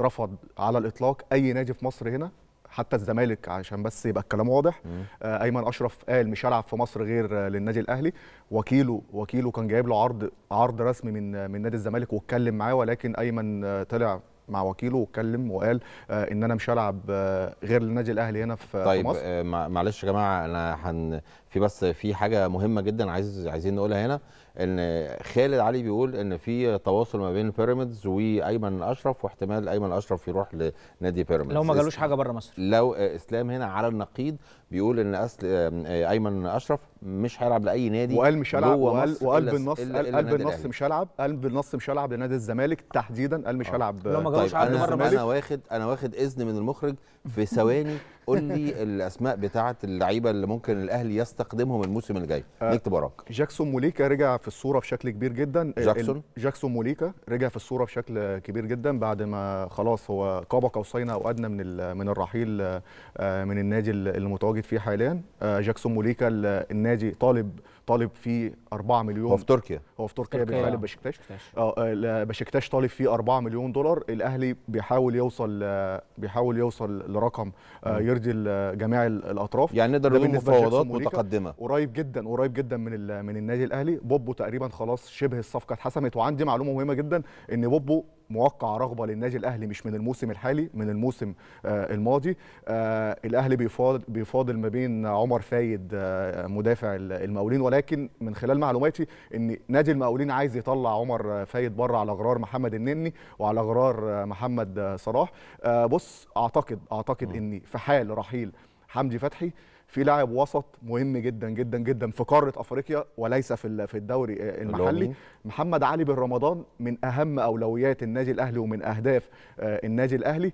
رفض على الاطلاق اي نادي في مصر هنا حتى الزمالك عشان بس يبقى الكلام واضح آه ايمن اشرف قال مش هلعب في مصر غير آه للنادي الاهلي وكيله وكيله كان جايب له عرض عرض رسمي من من نادي الزمالك واتكلم معاه ولكن ايمن آه طلع مع وكيله واتكلم وقال آه ان انا مش هلعب آه غير للنادي الاهلي هنا في, طيب في مصر طيب
معلش يا جماعه انا هن في بس في حاجه مهمه جدا عايز عايزين نقولها هنا ان خالد علي بيقول ان في تواصل ما بين بيراميدز وايمن اشرف واحتمال ايمن اشرف يروح لنادي بيراميدز لو ما جالوش حاجه بره مصر لو اسلام هنا على النقيض بيقول ان آه، ايمن اشرف مش هيلعب لاي نادي وقال مش هلعب وقال, وقال بالنص قال, قال بالنص
مش هلعب قال بالنص مش هلعب لنادي الزمالك تحديدا قال مش هلعب آه. لو ما جابوش طيب عقد مره انا
واخد انا واخد اذن من المخرج في ثواني قول لي (laughs) الاسماء بتاعه اللعيبه اللي ممكن الاهلي يستقدمهم الموسم الجاي آه، نكتب وراك
جاكسون موليكا رجع في الصوره بشكل كبير جدا جاكسون جاكسون موليكا رجع في الصوره بشكل كبير جدا بعد ما خلاص هو قاب قوسين او ادنى من من الرحيل آه، من النادي اللي متواجد فيه حاليا جاكسون موليكا النادي النادي طالب طالب فيه 4 مليون هو في تركيا هو في تركيا بيخالف بشكتاش اه بشكتاش آه، آه، طالب فيه 4 مليون دولار الاهلي بيحاول يوصل آه، بيحاول يوصل لرقم يرضي جميع الاطراف يعني نقدر نقول مفاوضات متقدمه قريب جدا قريب جدا من من النادي الاهلي بوبو تقريبا خلاص شبه الصفقه اتحسمت وعندي معلومه مهمه جدا ان بوبو موقع رغبه للنادي الاهلي مش من الموسم الحالي من الموسم آه، الماضي آه، الاهلي بيفاضل بيفاضل ما بين عمر فايد آه، مدافع المقاولين ولكن من خلال معلوماتي ان نادي المقاولين عايز يطلع عمر فايد بره على غرار محمد النني وعلى غرار محمد صلاح بص اعتقد اعتقد ان في حال رحيل حمدي فتحي في لاعب وسط مهم جدا جدا جدا في قاره افريقيا وليس في في الدوري آه، المحلي محمد علي بن رمضان من اهم اولويات النادي الاهلي ومن اهداف آه، النادي الاهلي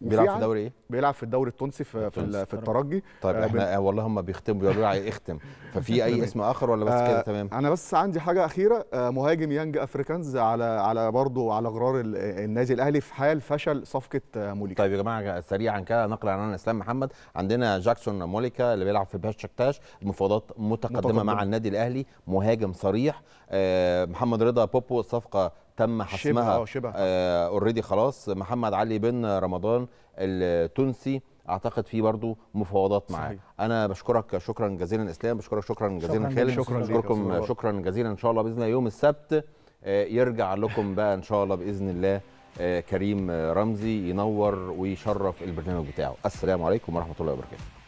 بيلعب في دوري ايه؟ بيلعب في الدوري التونسي في في, في الترجي طيب آه احنا بن... آه،
والله هم بيختموا بيقولوا لي اختم ففي (laughs) اي اسم اخر ولا بس آه كده تمام؟
انا بس عندي حاجه اخيره آه مهاجم يانج افريكانز على على برضه على غرار النادي الاهلي في حال فشل صفقه آه، موليكا طيب يا جماعه سريعا كده نقل عن اسلام محمد
عندنا جاكسون موليكا اللي بيلعب في باشكتاش المفاوضات متقدمه, مع النادي الاهلي مهاجم صريح آه، محمد رضا بوبو الصفقه تم حسمها اوريدي آه, آه، خلاص محمد علي بن رمضان التونسي اعتقد في برضه مفاوضات معاه انا بشكرك شكرا جزيلا اسلام بشكرك شكرا جزيلا خالد شكرا بشكركم شكرا جزيلا ان شاء الله باذن الله يوم السبت آه، يرجع لكم بقى ان شاء الله باذن الله آه، كريم رمزي ينور ويشرف البرنامج بتاعه السلام عليكم ورحمه الله وبركاته